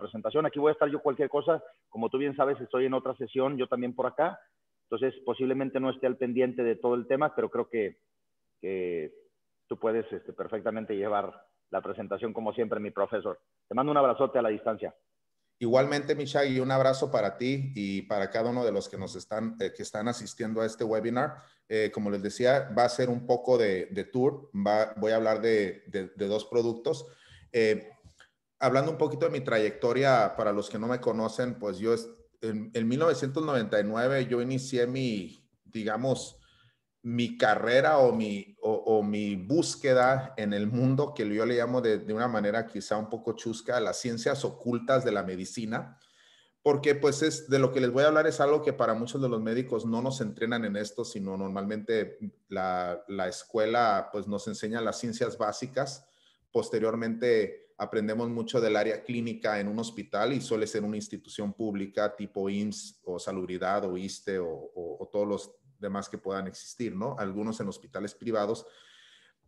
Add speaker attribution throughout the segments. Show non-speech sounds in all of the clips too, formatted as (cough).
Speaker 1: presentación. Aquí voy a estar yo cualquier cosa. Como tú bien sabes, estoy en otra sesión, yo también por acá. Entonces, posiblemente no esté al pendiente de todo el tema, pero creo que, tú puedes este, perfectamente llevar la presentación como siempre, mi profesor. Te mando un abrazote a la distancia. Igualmente, y un abrazo para ti y para cada uno de los que nos están, eh, que están asistiendo a este webinar. Eh, como les decía, va a ser un poco de, tour. voy a hablar de, dos productos. Eh, hablando un poquito de mi trayectoria, para los que no me conocen, pues yo en, en 1999 yo inicié mi, digamos, mi carrera o mi, o, mi búsqueda en el mundo, que yo le llamo de, una manera quizá un poco chusca, las ciencias ocultas de la medicina, porque pues es de lo que les voy a hablar es algo que para muchos de los médicos no nos entrenan en esto, sino normalmente la, la escuela pues nos enseña las ciencias básicas, posteriormente aprendemos mucho del área clínica en un hospital y suele ser una institución pública tipo IMSS o Salubridad o ISTE o, todos los demás que puedan existir, ¿no? Algunos en hospitales privados.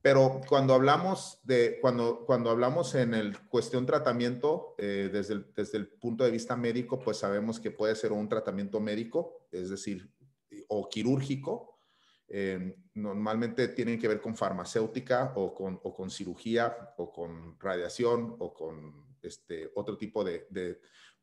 Speaker 1: Pero cuando hablamos, de, cuando, cuando hablamos en el cuestión tratamiento, eh, desde, desde el punto de vista médico, pues sabemos que puede ser un tratamiento médico, es decir, o quirúrgico, eh, normalmente tienen que ver con farmacéutica o con, cirugía o con radiación o con este, otro tipo de,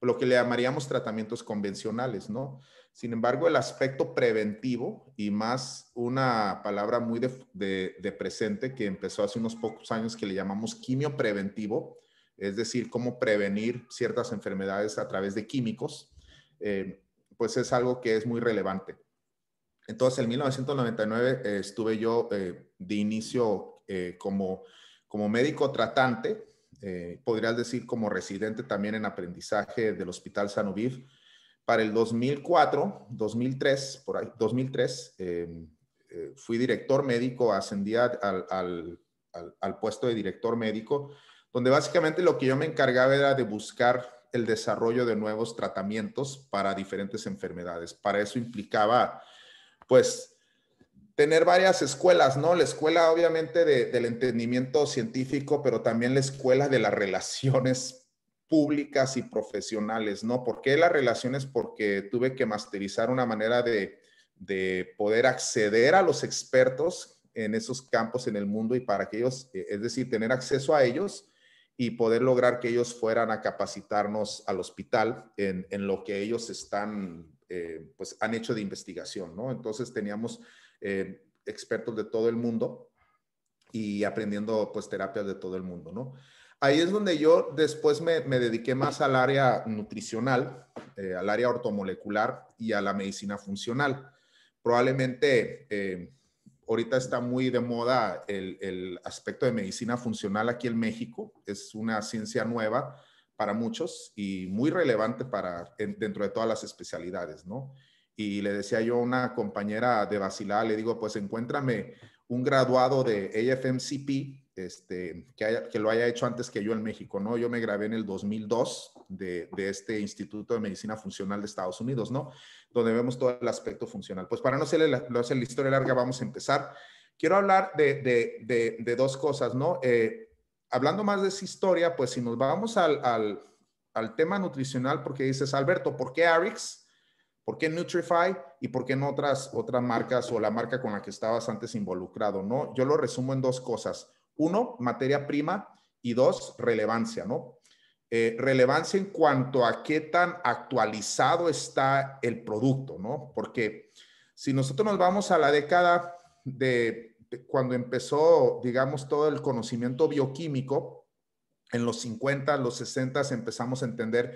Speaker 1: lo que le llamaríamos tratamientos convencionales, ¿no? Sin embargo, el aspecto preventivo y más una palabra muy de, presente que empezó hace unos pocos años que le llamamos quimio preventivo, es decir, cómo prevenir ciertas enfermedades a través de químicos, eh, pues es algo que es muy relevante. Entonces, en 1999 eh, estuve yo eh, de inicio eh, como, como médico tratante, podrías decir como residente también en aprendizaje del Hospital Sanubiv. Para el 2004, 2003, por ahí, 2003, fui director médico, ascendí al, al, al puesto de director médico, donde básicamente lo que yo me encargaba era de buscar el desarrollo de nuevos tratamientos para diferentes enfermedades. Para eso implicaba pues tener varias escuelas, ¿no? La escuela obviamente del entendimiento científico, pero también la escuela de las relaciones públicas y profesionales, ¿no? ¿Por qué las relaciones? Porque tuve que masterizar una manera de, de poder acceder a los expertos en esos campos en el mundo y para que ellos, eh, es decir, tener acceso a ellos y poder lograr que ellos fueran a capacitarnos al hospital en, en lo que ellos están eh, pues han hecho de investigación, ¿no? Entonces teníamos eh, expertos de todo el mundo y aprendiendo pues terapias de todo el mundo, ¿no? Ahí es donde yo después me, dediqué más al área nutricional, eh, al área ortomolecular y a la medicina funcional. Probablemente ahorita está muy de moda el aspecto de medicina funcional aquí en México, es una ciencia nueva para muchos y muy relevante para dentro de todas las especialidades, ¿no? Y le decía yo a una compañera de Basilea, le digo, pues encuéntrame un graduado de AFMCP este, que, lo haya hecho antes que yo en México, ¿no? Yo me grabé en el 2002 de, este Instituto de Medicina Funcional de Estados Unidos, ¿no? Donde vemos todo el aspecto funcional. Pues para no hacer la, historia larga, vamos a empezar. Quiero hablar de, dos cosas, ¿no? Eh, hablando más de esa historia, pues si nos vamos al, tema nutricional, porque dices, Alberto, ¿por qué Arix? ¿Por qué Nutrify? ¿Y por qué no otras, otras marcas o la marca con la que estabas antes involucrado? ¿no? Yo lo resumo en dos cosas. Uno, materia prima y dos, relevancia, ¿no? Eh, relevancia en cuanto a qué tan actualizado está el producto, ¿no? Porque si nosotros nos vamos a la década de cuando empezó, digamos, todo el conocimiento bioquímico, en los 50, los 60 empezamos a entender,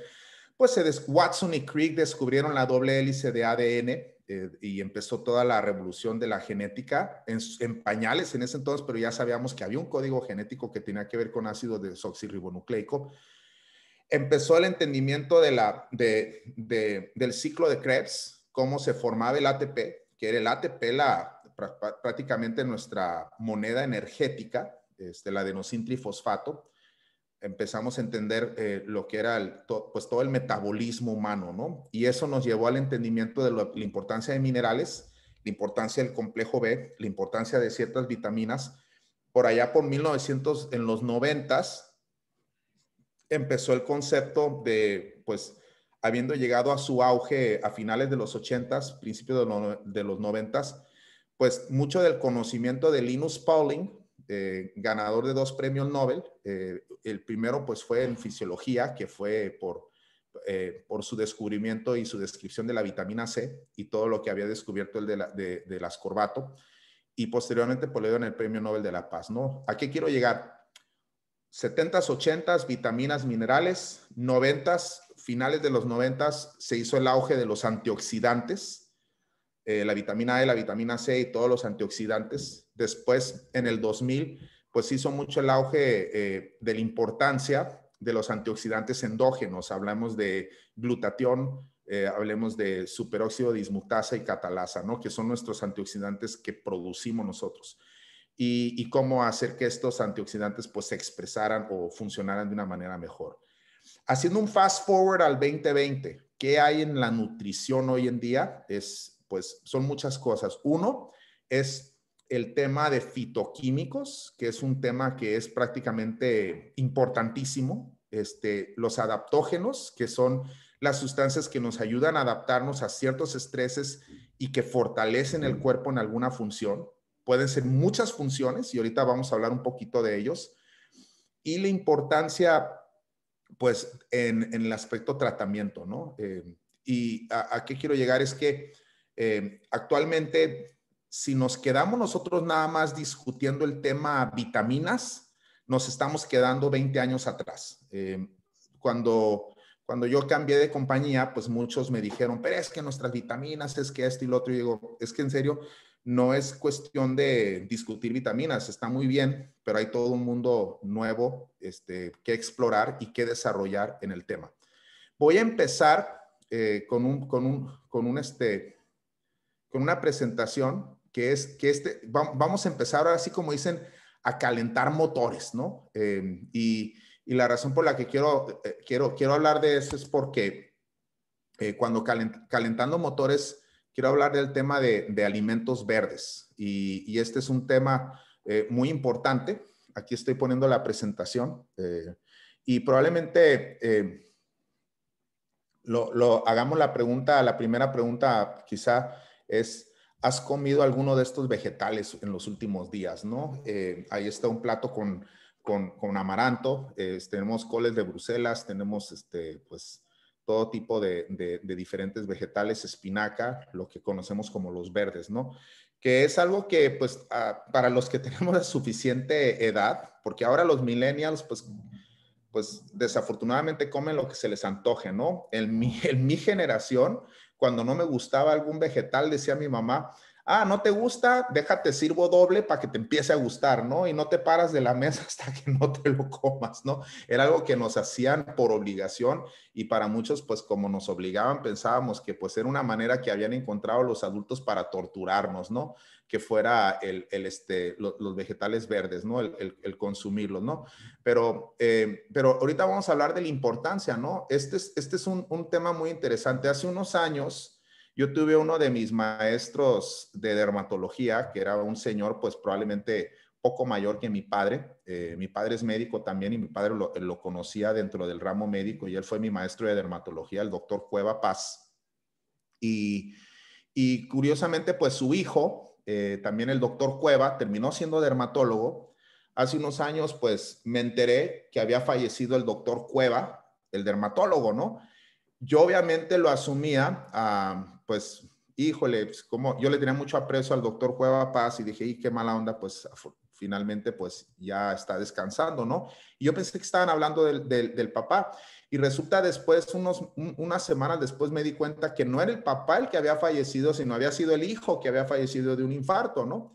Speaker 1: pues se Watson y Crick descubrieron la doble hélice de ADN eh, y empezó toda la revolución de la genética en, pañales en ese entonces, pero ya sabíamos que había un código genético que tenía que ver con ácido desoxirribonucleico. Empezó el entendimiento de la, del ciclo de Krebs, cómo se formaba el ATP, que era el ATP, la, prácticamente nuestra moneda energética, este, la adenosín trifosfato, empezamos a entender eh, lo que era pues todo el metabolismo humano, ¿no? Y eso nos llevó al entendimiento de la importancia de minerales, la importancia del complejo B, la importancia de ciertas vitaminas. Por allá por 1900, en los 90, empezó el concepto de, pues, habiendo llegado a su auge a finales de los 80, principios de, los 90, pues mucho del conocimiento de Linus Pauling, eh, ganador de dos premios Nobel. Eh, el primero pues fue en fisiología, que fue eh, por, su descubrimiento y su descripción de la vitamina C y todo lo que había descubierto el de, la, las corbato. Y posteriormente pues le dieron el premio Nobel de la Paz, ¿no? ¿A qué quiero llegar? 70s, 80s, vitaminas, minerales, 90s, finales de los 90s se hizo el auge de los antioxidantes, eh, la vitamina E, la vitamina C y todos los antioxidantes. Después, en el 2000, pues hizo mucho el auge eh, de la importancia de los antioxidantes endógenos. Hablamos de glutatión, eh, hablemos de superóxido dismutasa y catalasa, ¿no? Que son nuestros antioxidantes que producimos nosotros. Y, y, cómo hacer que estos antioxidantes pues se expresaran o funcionaran de una manera mejor. Haciendo un fast forward al 2020, ¿qué hay en la nutrición hoy en día? Es, pues son muchas cosas. Uno es el tema de fitoquímicos, que es un tema que es prácticamente importantísimo. Este, los adaptógenos, que son las sustancias que nos ayudan a adaptarnos a ciertos estreses y que fortalecen el cuerpo en alguna función. Pueden ser muchas funciones y ahorita vamos a hablar un poquito de ellos. Y la importancia, pues, en, el aspecto tratamiento, ¿no? Eh, y a, qué quiero llegar es que eh, actualmente, si nos quedamos nosotros nada más discutiendo el tema vitaminas, nos estamos quedando 20 años atrás. Eh, cuando, cuando yo cambié de compañía, pues muchos me dijeron, pero es que nuestras vitaminas, es que esto y lo otro. Y digo, es que en serio, no es cuestión de discutir vitaminas, está muy bien, pero hay todo un mundo nuevo este, que explorar y que desarrollar en el tema. Voy a empezar eh, con, un, con, un, con un, este, con una presentación que es que este, vamos a empezar ahora así como dicen, a calentar motores, ¿no? Eh, y, la razón por la que quiero, eh, quiero, quiero hablar de eso es porque eh, cuando calentando motores, quiero hablar del tema de, alimentos verdes. Y, este es un tema muy importante. Aquí estoy poniendo la presentación. y probablemente lo, lo, hagamos la pregunta, la primera pregunta quizá es, ¿has comido alguno de estos vegetales en los últimos días? ¿no? Eh, ahí está un plato con, amaranto, tenemos coles de Bruselas, tenemos este, pues, todo tipo de, diferentes vegetales, espinaca, lo que conocemos como los verdes, ¿no? Que es algo que, pues, ah, para los que (laughs) tenemos la suficiente edad, porque ahora los millennials, pues, pues desafortunadamente comen lo que se les antoje, ¿no? en mi generación, cuando no me gustaba algún vegetal, decía mi mamá, ah, no te gusta, déjate sirvo doble para que te empiece a gustar, ¿no? Y no te paras de la (laughs) mesa hasta que no te lo comas, ¿no? Era algo que nos hacían por obligación y para muchos, pues como nos obligaban, pensábamos que pues era una manera que habían encontrado los adultos para torturarnos, ¿no? Que fuera el, este, los vegetales verdes, ¿no? El, el, consumirlos, ¿no? Pero, eh, pero ahorita vamos a hablar de la importancia, ¿no? Este es, este es un, un tema muy interesante. Hace unos años, yo tuve uno de mis maestros de dermatología, que era un señor, pues probablemente poco mayor que mi padre. Eh, mi padre es médico también y mi padre lo, conocía dentro del ramo médico y él fue mi maestro de dermatología, el doctor Cueva Paz. Y, y curiosamente, pues su hijo, eh, también el doctor Cueva, terminó siendo dermatólogo. Hace unos años, pues me enteré que había fallecido el doctor Cueva, el dermatólogo, ¿no? Yo obviamente lo asumía a pues, híjole, pues, como yo le tenía mucho aprecio al doctor Cueva Paz y dije, y qué mala onda, pues finalmente pues ya está descansando, ¿no? Y yo pensé que estaban hablando del, papá y resulta después, unos, unas semanas después me di cuenta que no era el papá el que había fallecido, sino había sido el hijo que había fallecido de un infarto, ¿no?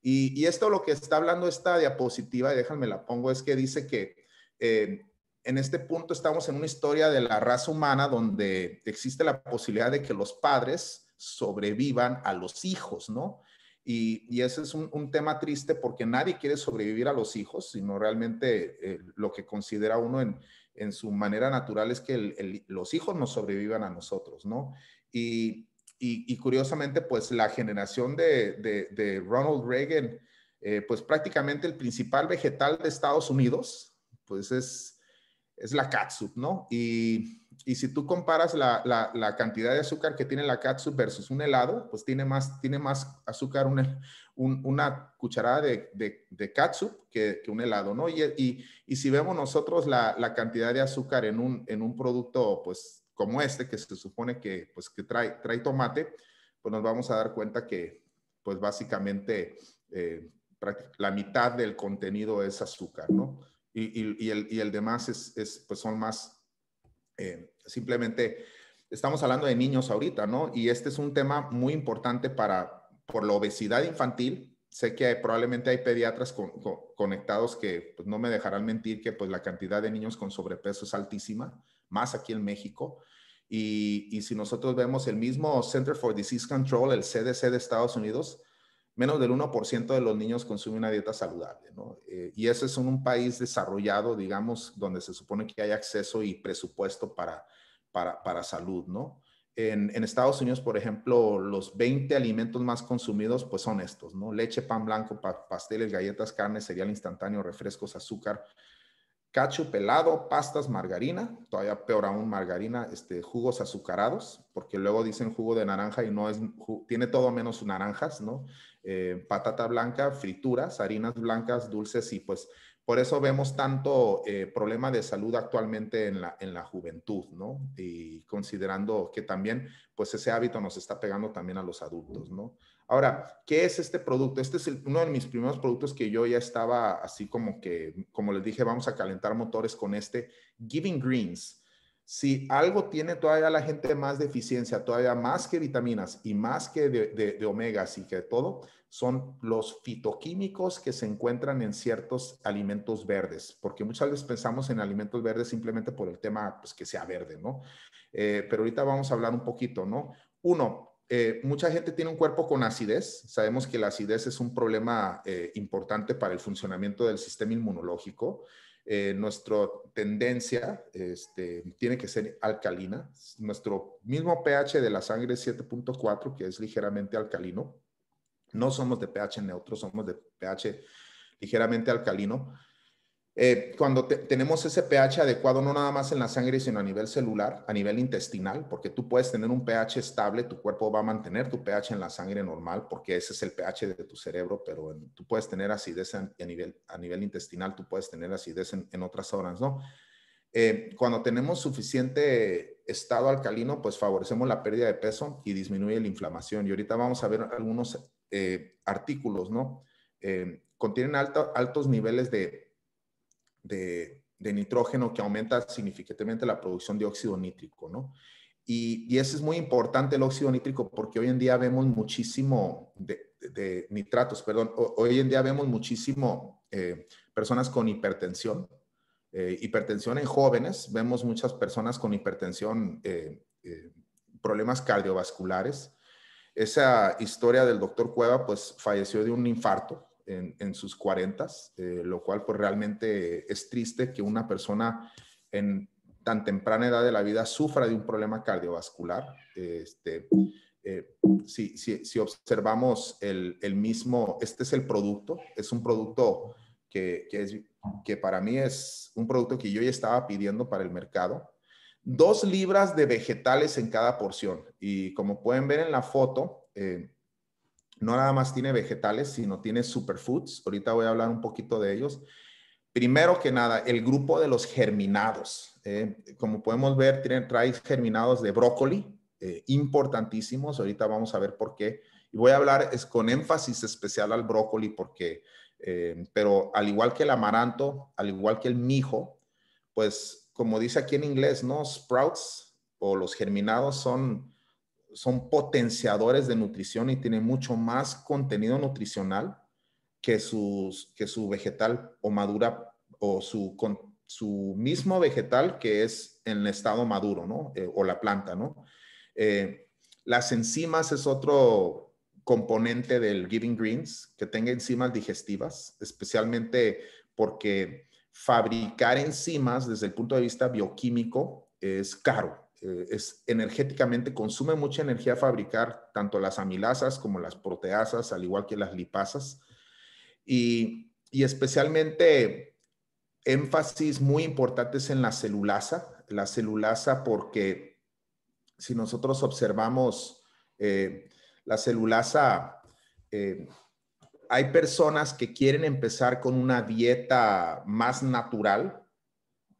Speaker 1: Y, esto lo que está hablando esta diapositiva, y déjame la pongo, es que dice que eh, en este punto estamos en una historia de la raza humana donde existe la posibilidad de que los padres sobrevivan a los hijos, ¿no? Y, ese es un, tema triste porque nadie quiere sobrevivir a los hijos, sino realmente eh, lo que considera uno en, su manera natural es que los hijos nos sobrevivan a nosotros, ¿no? Y, curiosamente, pues la generación de, Ronald Reagan, eh, pues prácticamente el principal vegetal de Estados Unidos, pues es, es la catsup, ¿no? Y, y si tú comparas la, la, cantidad de azúcar que tiene la catsup versus un helado, pues tiene más, tiene más azúcar una, una cucharada de, de, de catsup que, que, un helado, ¿no? Y, y, y si vemos nosotros la, la, cantidad de azúcar en un, en un producto, pues como este, que se supone que, pues, que trae, trae tomate, pues nos vamos a dar cuenta que, pues básicamente, eh, la mitad del contenido es azúcar, ¿no? y, el, demás es, pues son más, eh, simplemente estamos hablando de niños ahorita, ¿no? Y este es un tema muy importante para, por la obesidad infantil. Sé que probablemente hay pediatras conectados que pues, no me dejarán mentir que pues la cantidad de niños con sobrepeso es altísima, más aquí en México. Y, y si nosotros vemos el mismo Center for Disease Control, el CDC de Estados Unidos, menos del 1% de los niños consumen una dieta saludable, ¿no? Eh, y eso es un, un, país desarrollado, digamos, donde se supone que hay acceso y presupuesto para, para, para salud, ¿no? En, Estados Unidos, por ejemplo, los 20 alimentos más consumidos, pues son estos, ¿no? Leche, pan blanco, pasteles, galletas, carne, cereal instantáneo, refrescos, azúcar, cacho pelado, pastas, margarina, todavía peor aún margarina, este, jugos azucarados, porque luego dicen jugo de naranja y no es, tiene todo menos naranjas, ¿no? Eh, patata blanca, frituras, harinas blancas, dulces y pues por eso vemos tanto eh, problema de salud actualmente en la, en la juventud, ¿no? Y considerando que también pues ese hábito nos está pegando también a los adultos, ¿no? Ahora, ¿qué es este producto? Este es uno de mis primeros productos que yo ya estaba así como que, como les dije, vamos a calentar motores con este Giving Greens. Si algo tiene todavía la gente más deficiencia, todavía más que vitaminas y más que de, omegas y que todo, son los fitoquímicos que se encuentran en ciertos alimentos verdes, porque muchas veces pensamos en alimentos verdes simplemente por el tema pues, que sea verde, ¿no? Eh, pero ahorita vamos a hablar un poquito, ¿no? Uno, eh, mucha gente tiene un cuerpo con acidez. Sabemos que la acidez es un problema eh, importante para el funcionamiento del sistema inmunológico. Eh, nuestra tendencia este, tiene que ser alcalina. Nuestro mismo pH de la sangre es 7.4, que es ligeramente alcalino. No somos de pH neutro, somos de pH ligeramente alcalino. Eh, cuando tenemos ese pH adecuado, no nada más en la sangre, sino a nivel celular, a nivel intestinal, porque tú puedes tener un pH estable, tu cuerpo va a mantener tu pH en la sangre normal, porque ese es el pH de tu cerebro, pero tú puedes tener acidez a, nivel, a nivel intestinal, tú puedes tener acidez en, otras horas, ¿no? Eh, cuando tenemos suficiente estado alcalino, pues favorecemos la pérdida de peso y disminuye la inflamación. Y ahorita vamos a ver algunos eh, artículos, ¿no? contienen altos niveles de de, nitrógeno que aumenta significativamente la producción de óxido nítrico, ¿no? Y, y, eso es muy importante el óxido nítrico porque hoy en día vemos muchísimo de, nitratos, perdón, hoy en día vemos muchísimo eh, personas con hipertensión, eh, hipertensión en jóvenes, vemos muchas personas con hipertensión, eh, problemas cardiovasculares. Esa historia del doctor Cueva, pues falleció de un infarto en, sus cuarentas, eh, lo cual pues realmente es triste que una persona en tan temprana edad de la vida sufra de un problema cardiovascular. Este, eh, si, observamos el, mismo, este es el producto, es un producto que, es, que para mí es un producto que yo ya estaba pidiendo para el mercado. Dos libras de vegetales en cada porción. Y como pueden ver en la foto, eh, no nada más tiene vegetales, sino tiene superfoods. Ahorita voy a hablar un poquito de ellos. Primero que nada, el grupo de los germinados. Eh, como podemos ver, tienen trae germinados de brócoli, eh, importantísimos. Ahorita vamos a ver por qué. Y voy a hablar es con énfasis especial al brócoli porque, eh, pero al igual que el amaranto, al igual que el mijo, pues como dice aquí en inglés, ¿no? Sprouts o los germinados son son potenciadores de nutrición y tienen mucho más contenido nutricional que, que su vegetal o madura o su, mismo vegetal que es en el estado maduro, ¿no? Eh, o la planta, ¿no? Eh, las enzimas es otro componente del Giving Greens, que tenga enzimas digestivas, especialmente porque fabricar enzimas desde el punto de vista bioquímico es caro. Eh, es energéticamente, consume mucha energía fabricar tanto las amilasas como las proteasas, al igual que las lipasas. Y, y especialmente énfasis muy es en la celulasa, la celulasa porque si nosotros observamos eh, la celulasa, eh, hay personas que quieren empezar con una dieta más natural,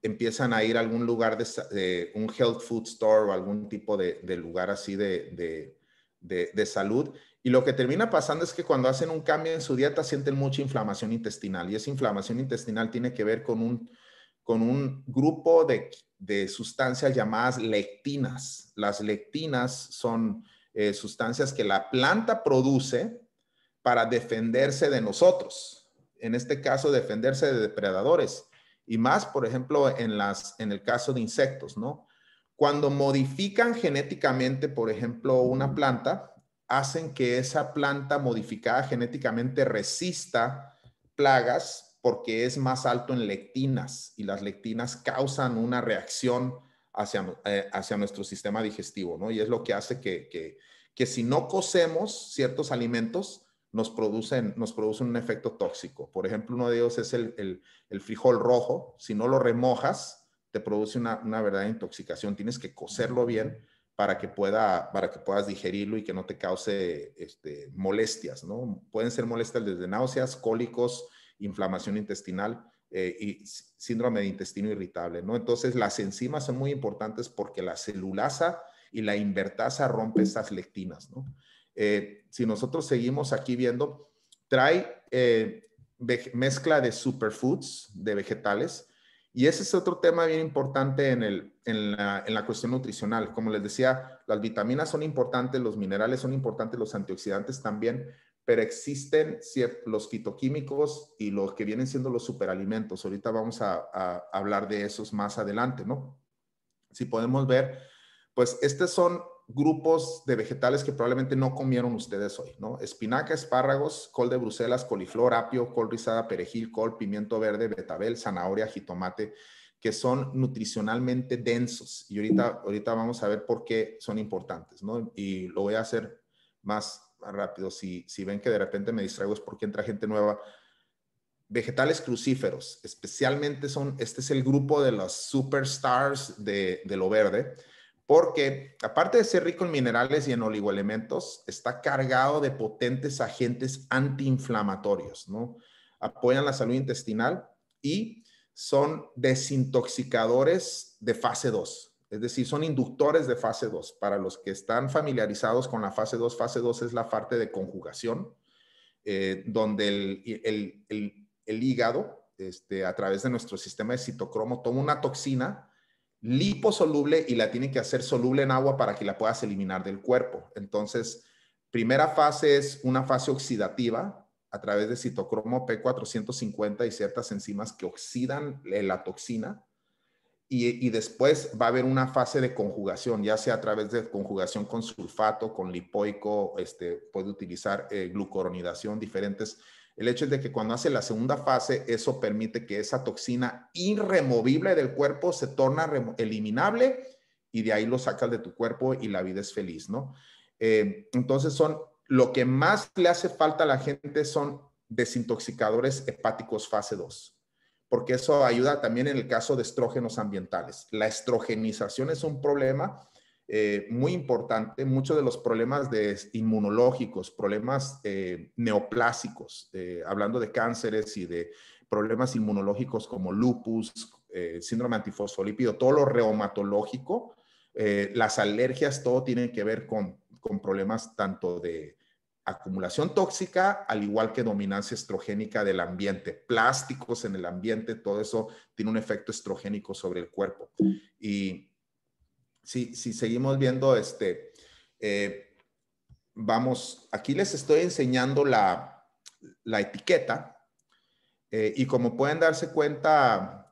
Speaker 1: empiezan a ir a algún lugar de, un health food store o algún tipo de, lugar así de, salud. Y lo que termina pasando es que cuando hacen un cambio en su dieta sienten mucha inflamación intestinal y esa inflamación intestinal tiene que ver con un, con un grupo de, sustancias llamadas lectinas. Las lectinas son eh, sustancias que la planta produce para defenderse de nosotros, en este caso defenderse de depredadores y más, por ejemplo, en, las, en el caso de insectos, ¿no? Cuando modifican genéticamente, por ejemplo, una planta, hacen que esa planta modificada genéticamente resista plagas porque es más alto en lectinas y las lectinas causan una reacción hacia, eh, hacia nuestro sistema digestivo, ¿no? Y es lo que hace que, que si no cocemos ciertos alimentos, nos producen, nos un efecto tóxico. Por ejemplo, uno de ellos es el, el, frijol rojo. Si no lo remojas, te produce una, verdadera intoxicación. Tienes que cocerlo bien para que, pueda, para que puedas digerirlo y que no te cause este, molestias, ¿no? Pueden ser molestias desde náuseas, cólicos, inflamación intestinal eh, y síndrome de intestino irritable, ¿no? Entonces, las enzimas son muy importantes porque la celulasa y la invertasa rompen esas lectinas, ¿no? Eh, si nosotros seguimos aquí viendo, trae eh, mezcla de superfoods, de vegetales, y ese es otro tema bien importante en, en, la, cuestión nutricional. Como les decía, las vitaminas son importantes, los minerales son importantes, los antioxidantes también, pero existen los fitoquímicos y los que vienen siendo los superalimentos. Ahorita vamos a, hablar de esos más adelante, ¿no? Si podemos ver, pues estos son grupos de vegetales que probablemente no comieron ustedes hoy, ¿no? Espinaca, espárragos, col de Bruselas, coliflor, apio, col rizada, perejil, col, pimiento verde, betabel, zanahoria, jitomate, que son nutricionalmente densos. Y ahorita, ahorita vamos a ver por qué son importantes, ¿no? Y lo voy a hacer más rápido. Si, si ven que de repente me distraigo es porque entra gente nueva. Vegetales crucíferos, especialmente son, este es el grupo de las superstars de, de lo verde porque aparte de ser rico en minerales y en oligoelementos, está cargado de potentes agentes antiinflamatorios, ¿no? Apoyan la salud intestinal y son desintoxicadores de fase 2, es decir, son inductores de fase 2. Para los que están familiarizados con la fase 2, fase 2 es la parte de conjugación, eh, donde el, hígado, este, a través de nuestro sistema de citocromo, toma una toxina, liposoluble y la tiene que hacer soluble en agua para que la puedas eliminar del cuerpo. Entonces, primera fase es una fase oxidativa a través de citocromo P450 y ciertas enzimas que oxidan la toxina. Y, después va a haber una fase de conjugación, ya sea a través de conjugación con sulfato, con lipoico, este, puede utilizar eh, glucoronidación, diferentes el hecho es de que cuando hace la segunda fase, eso permite que esa toxina irremovible del cuerpo se torna eliminable y de ahí lo sacas de tu cuerpo y la vida es feliz, ¿no? Eh, entonces son, lo que más le hace falta a la gente son desintoxicadores hepáticos fase 2 porque eso ayuda también en el caso de estrógenos ambientales. La estrogenización es un problema eh, muy importante, muchos de los problemas de inmunológicos, problemas eh, neoplásicos, eh, hablando de cánceres y de problemas inmunológicos como lupus, síndrome antifosfolípido, todo lo reumatológico, las alergias, todo tiene que ver con, con problemas tanto de acumulación tóxica, al igual que dominancia estrogénica del ambiente, plásticos en el ambiente, todo eso tiene un efecto estrogénico sobre el cuerpo. Y si, seguimos viendo este, eh, vamos, aquí les estoy enseñando la, la etiqueta eh, y como pueden darse cuenta,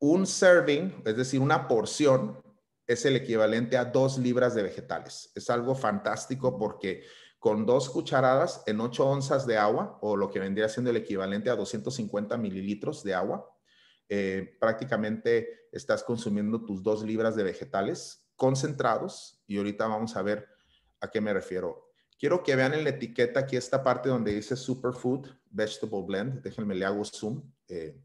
Speaker 1: un serving, es decir, una porción, es el equivalente a dos libras de vegetales. Es algo fantástico porque con dos cucharadas en ocho onzas de agua, o lo que vendría siendo el equivalente a 250 mililitros de agua, eh, prácticamente estás consumiendo tus dos libras de vegetales concentrados y ahorita vamos a ver a qué me refiero. Quiero que vean en la etiqueta aquí esta parte donde dice Superfood Vegetable Blend. Déjenme le hago zoom eh,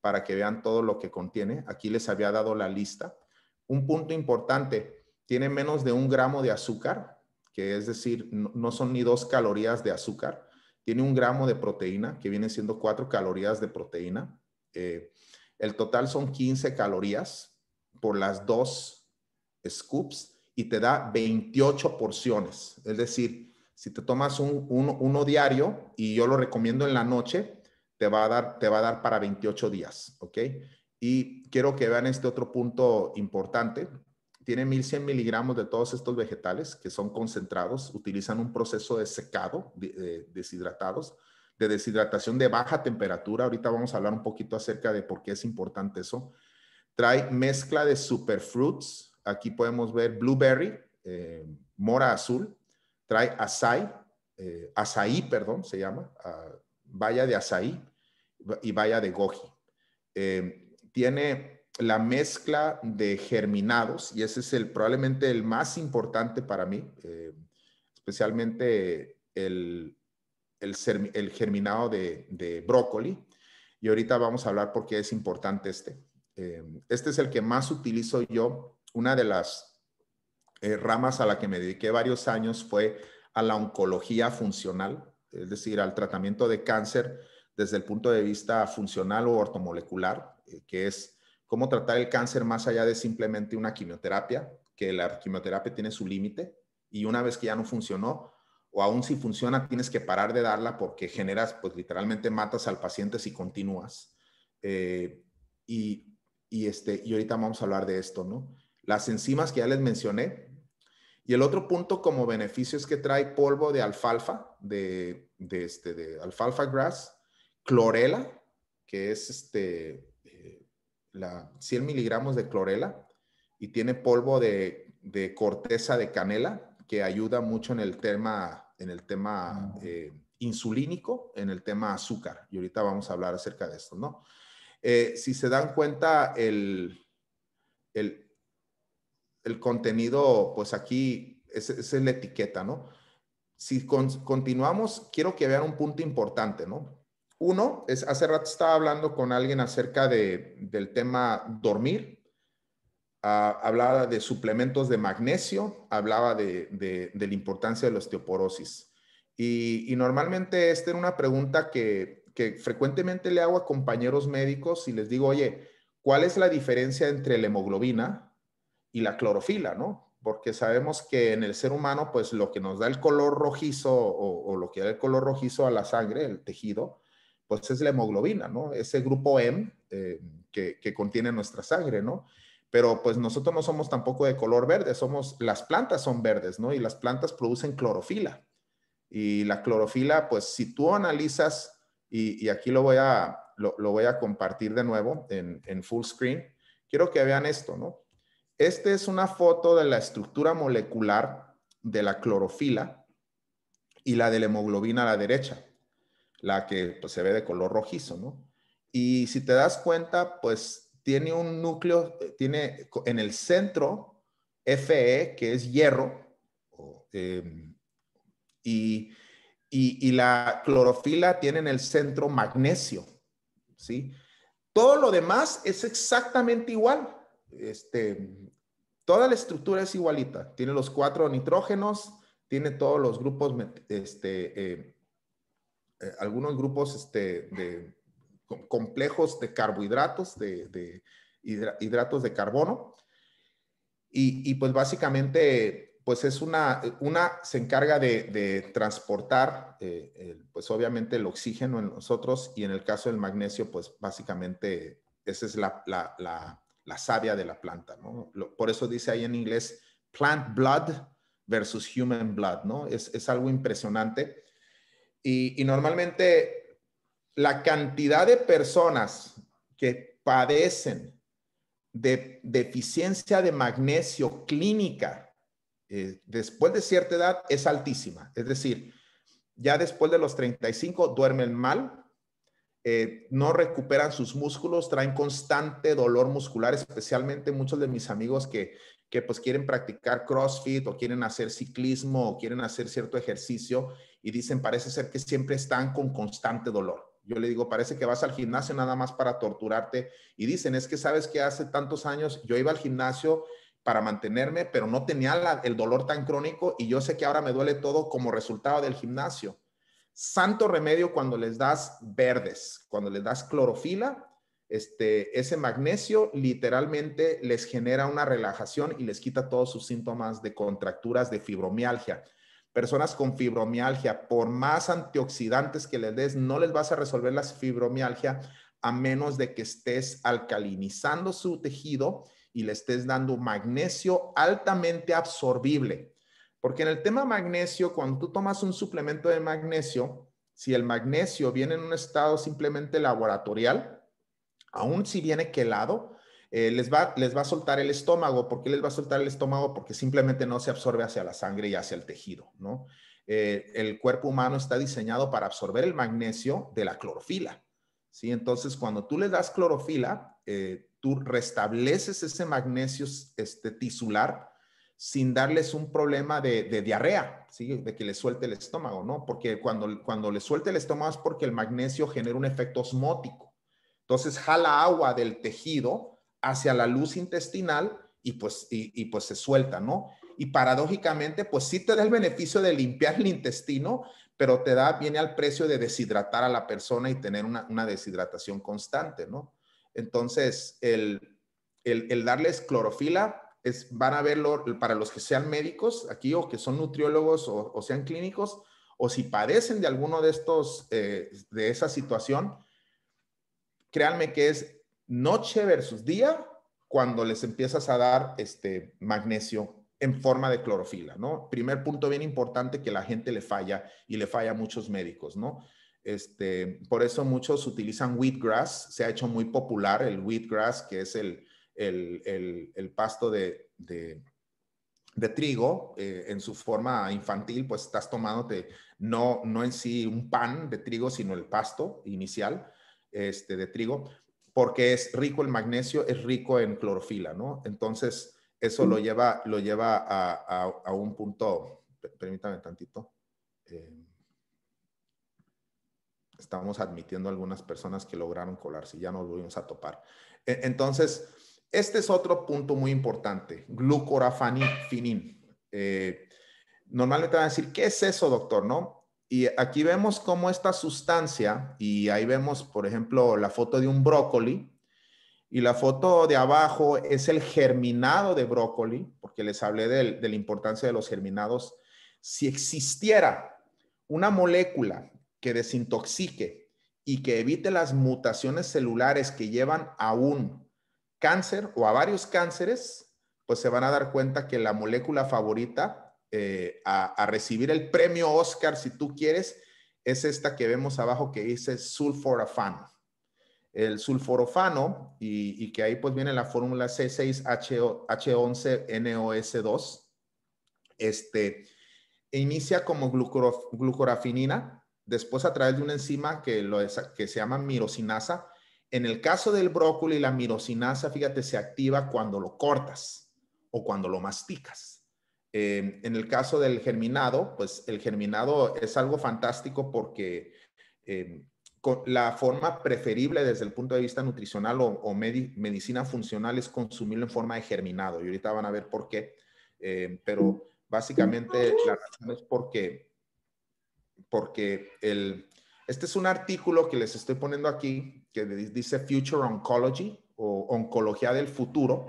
Speaker 1: para que vean todo lo que contiene. Aquí les había dado la lista. Un punto importante, tiene menos de un gramo de azúcar, que es decir, no, son ni dos calorías de azúcar. Tiene un gramo de proteína, que viene siendo cuatro calorías de proteína. Eh, el total son 15 calorías por las dos scoops y te da 28 porciones. Es decir, si te tomas uno diario y yo lo recomiendo en la noche, te va a dar, te va a dar para 28 días, ¿ok? Y quiero que vean este otro punto importante. Tiene 1100 miligramos de todos estos vegetales que son concentrados, utilizan un proceso de secado, de, deshidratados, de deshidratación de baja temperatura. Ahorita vamos a hablar un poquito acerca de por qué es importante eso. Trae mezcla de superfruits. Aquí podemos ver blueberry, eh, mora azul. Trae azaí, eh, azaí, perdón, se llama. Ah, vaya de azaí y vaya de goji. Eh, tiene la mezcla de germinados y ese es el probablemente el más importante para mí, eh, especialmente el, el, germinado de, brócoli. Y ahorita vamos a hablar por qué es importante este. Eh, este es el que más utilizo yo. Una de las eh, ramas a la que me dediqué varios años fue a la oncología funcional, es decir, al tratamiento de cáncer desde el punto de vista funcional o ortomolecular, eh, que es cómo tratar el cáncer más allá de simplemente una quimioterapia, que la quimioterapia tiene su límite y una vez que ya no funcionó, o aún si funciona, tienes que parar de darla porque generas, pues literalmente matas al paciente si continúas. Eh, y, este, y ahorita vamos a hablar de esto, ¿no? Las enzimas que ya les mencioné. Y el otro punto como beneficio es que trae polvo de alfalfa, de, de, este, alfalfa grass, clorela, que es este, eh, la 100 miligramos de clorela, y tiene polvo de, de corteza de canela, que ayuda mucho en el tema, en el tema eh, insulínico, en el tema azúcar. Y ahorita vamos a hablar acerca de esto, ¿no? Eh, si se dan cuenta, el, contenido, pues aquí, es es la etiqueta, ¿no? Si continuamos, quiero que vean un punto importante, ¿no? Uno, es, hace rato estaba hablando con alguien acerca de, del tema dormir, Ah, hablaba de suplementos de magnesio, hablaba de, de, la importancia de la osteoporosis. Y, normalmente esta era una pregunta que, que, frecuentemente le hago a compañeros médicos y les digo, oye, ¿cuál es la diferencia entre la hemoglobina y la clorofila, no? Porque sabemos que en el ser humano, pues lo que nos da el color rojizo o, lo que da el color rojizo a la sangre, el tejido, pues es la hemoglobina, ¿no? Ese grupo M eh, que, que contiene nuestra sangre, ¿no? pero pues nosotros no somos tampoco de color verde, somos, las plantas son verdes, ¿no? Y las plantas producen clorofila. Y la clorofila, pues si tú analizas, y, y aquí lo voy, a, lo, voy a compartir de nuevo en, full screen, quiero que vean esto, ¿no? Esta es una foto de la estructura molecular de la clorofila y la de la hemoglobina a la derecha, la que pues, se ve de color rojizo, ¿no? Y si te das cuenta, pues tiene un núcleo, eh, tiene en el centro Fe, que es hierro, em, y, y, la clorofila tiene en el centro magnesio, ¿sí? Todo lo demás es exactamente igual. Este, toda la estructura es igualita. Tiene los cuatro nitrógenos, tiene todos los grupos, este, eh, eh, algunos grupos este, de complejos de carbohidratos, de, hidratos de carbono. Y, pues básicamente, pues es una, una se encarga de, transportar, eh, pues obviamente el oxígeno en nosotros y en el caso del magnesio, pues básicamente esa es la, la, la, savia de la planta, ¿no? por eso dice ahí en inglés plant blood versus human blood, ¿no? Es, es algo impresionante. Y, y normalmente la cantidad de personas que padecen de deficiencia de magnesio clínica eh, después de cierta edad es altísima. Es decir, ya después de los 35 duermen mal, eh, no recuperan sus músculos, traen constante dolor muscular, especialmente muchos de mis amigos que, que pues quieren practicar CrossFit o quieren hacer ciclismo o quieren hacer cierto ejercicio y dicen, parece ser que siempre están con constante dolor. Yo le digo, parece que vas al gimnasio nada más para torturarte. Y dicen, es que sabes que hace tantos años yo iba al gimnasio para mantenerme, pero no tenía el dolor tan crónico y yo sé que ahora me duele todo como resultado del gimnasio. Santo remedio cuando les das verdes, cuando les das clorofila, este, ese magnesio literalmente les genera una relajación y les quita todos sus síntomas de contracturas de fibromialgia. Personas con fibromialgia, por más antioxidantes que les des, no les vas a resolver la fibromialgia a menos de que estés alcalinizando su tejido y le estés dando magnesio altamente absorbible. Porque en el tema magnesio, cuando tú tomas un suplemento de magnesio, si el magnesio viene en un estado simplemente laboratorial, aún si viene quelado, eh, les, va, a soltar el estómago. ¿Por qué les va a soltar el estómago? Porque simplemente no se absorbe hacia la sangre y hacia el tejido, ¿no? Eh, el cuerpo humano está diseñado para absorber el magnesio de la clorofila, ¿sí? Entonces, cuando tú le das clorofila, eh, tú restableces ese magnesio este, tisular sin darles un problema de, diarrea, ¿sí? de que le suelte el estómago, ¿no? Porque cuando, cuando le suelte el estómago es porque el magnesio genera un efecto osmótico. Entonces jala agua del tejido hacia la luz intestinal y pues, pues se suelta, ¿no? Y paradójicamente, pues sí te da el beneficio de limpiar el intestino, pero te da, viene al precio de deshidratar a la persona y tener una, deshidratación constante, ¿no? Entonces, el, darles clorofila, es, van a verlo para los que sean médicos aquí o que son nutriólogos o, sean clínicos, o si padecen de alguno de estos, eh, de esa situación, créanme que es noche versus día cuando les empiezas a dar este magnesio en forma de clorofila, ¿no? Primer punto bien importante que la gente le falla y le falla a muchos médicos, ¿no? Este, por eso muchos utilizan wheatgrass, se ha hecho muy popular el wheatgrass, que es el, el, el, pasto de, de, trigo eh, en su forma infantil, pues estás tomándote no, no en sí un pan de trigo, sino el pasto inicial este, de trigo, porque es rico el magnesio, es rico en clorofila, ¿no? Entonces, eso lo lleva, lo lleva a, un punto, permítame tantito. Eh, estamos admitiendo algunas personas que lograron colarse, ya nos volvimos a topar. E, entonces, este es otro punto muy importante, glucorafinin. Eh, normalmente van a decir, ¿qué es eso, doctor? ¿No? Y aquí vemos cómo esta sustancia, y ahí vemos, por ejemplo, la foto de un brócoli, y la foto de abajo es el germinado de brócoli, porque les hablé de, de la importancia de los germinados. Si existiera una molécula que desintoxique y que evite las mutaciones celulares que llevan a un cáncer o a varios cánceres, pues se van a dar cuenta que la molécula favorita eh, a, recibir el premio Oscar, si tú quieres, es esta que vemos abajo que dice sulforafano. El sulforofano, y, que ahí pues viene la fórmula C6H11NOS2, este, inicia como glucorafinina, después a través de una enzima que, lo que se llama mirosinasa. En el caso del brócoli, la mirosinasa, fíjate, se activa cuando lo cortas o cuando lo masticas. Eh, en el caso del germinado, pues el germinado es algo fantástico porque eh, con la forma preferible desde el punto de vista nutricional o, medicina funcional es consumirlo en forma de germinado. Y ahorita van a ver por qué. Eh, pero básicamente la razón es porque, porque el, este es un artículo que les estoy poniendo aquí que dice Future Oncology o Oncología del Futuro.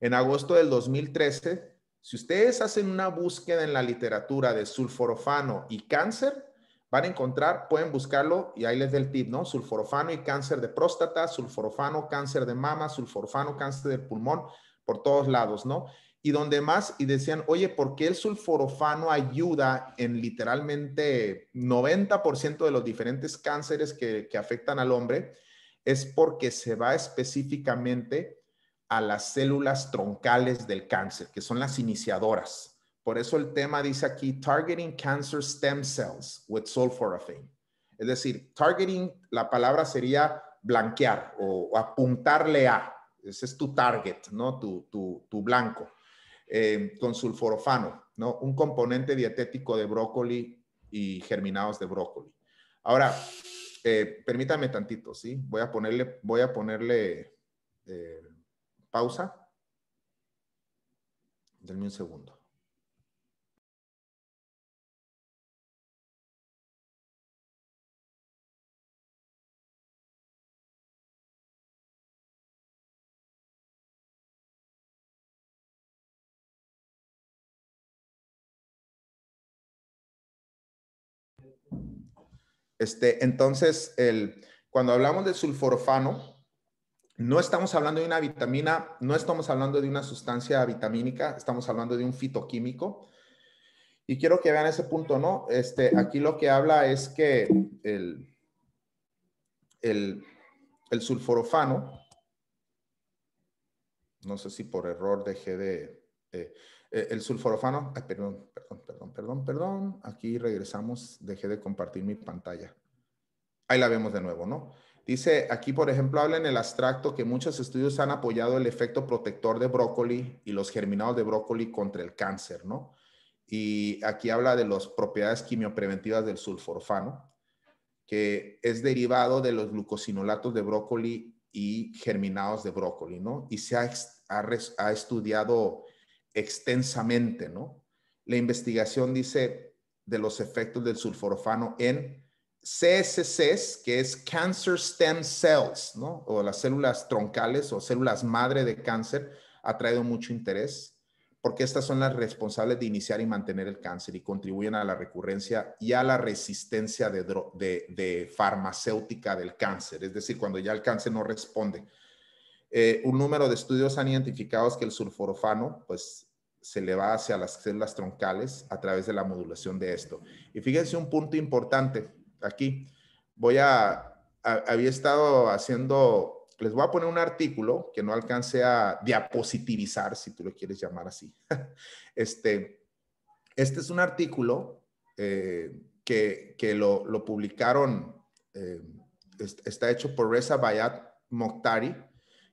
Speaker 1: En agosto del 2013 si ustedes hacen una búsqueda en la literatura de sulforofano y cáncer, van a encontrar, pueden buscarlo y ahí les del el tip, ¿no? Sulforofano y cáncer de próstata, sulforofano, cáncer de mama, sulforofano, cáncer de pulmón, por todos lados, ¿no? Y donde más, y decían, oye, ¿por qué el sulforofano ayuda en literalmente 90% de los diferentes cánceres que afectan al hombre? Es porque se va específicamente a las células troncales del cáncer, que son las iniciadoras. Por eso el tema dice aquí, targeting cancer stem cells with sulforaphane. Es decir, targeting, la palabra sería blanquear o, apuntarle a. Ese es tu target, ¿no? Tu, tu, blanco. Eh, con sulforofano, ¿no? Un componente dietético de brócoli y germinados de brócoli. Ahora, eh, permítame tantito, ¿sí? Voy a ponerle, voy a ponerle eh, Pausa. Denme un segundo. Este, entonces, el, cuando hablamos de sulforfano, no estamos hablando de una vitamina, no estamos hablando de una sustancia vitamínica, estamos hablando de un fitoquímico. Y quiero que vean ese punto, ¿no? Este, aquí lo que habla es que el, el, el sulforofano, no sé si por error dejé de... Eh, eh, el sulforofano, perdón, perdón, perdón, perdón, perdón. Aquí regresamos, dejé de compartir mi pantalla. Ahí la vemos de nuevo, ¿no? Dice aquí, por ejemplo, habla en el abstracto que muchos estudios han apoyado el efecto protector de brócoli y los germinados de brócoli contra el cáncer, ¿no? Y aquí habla de las propiedades quimiopreventivas del sulforfano, que es derivado de los glucosinolatos de brócoli y germinados de brócoli, ¿no? Y se ha, ha, estudiado extensamente, ¿no? La investigación dice de los efectos del sulforfano en CSCs, que es Cancer Stem Cells, ¿no? O las células troncales o células madre de cáncer, ha traído mucho interés porque estas son las responsables de iniciar y mantener el cáncer y contribuyen a la recurrencia y a la resistencia de, de, de farmacéutica del cáncer, es decir, cuando ya el cáncer no responde. Eh, un número de estudios han identificado que el sulforofano, pues, se le va hacia las células troncales a través de la modulación de esto. Y fíjense un punto importante, aquí. Voy a, había estado haciendo, les voy a poner un artículo que no alcance a diapositivizar, si tú lo quieres llamar así. (laughs) Este, este es un artículo eh, que, lo, publicaron, eh, está hecho por Reza Bayat Mokhtari,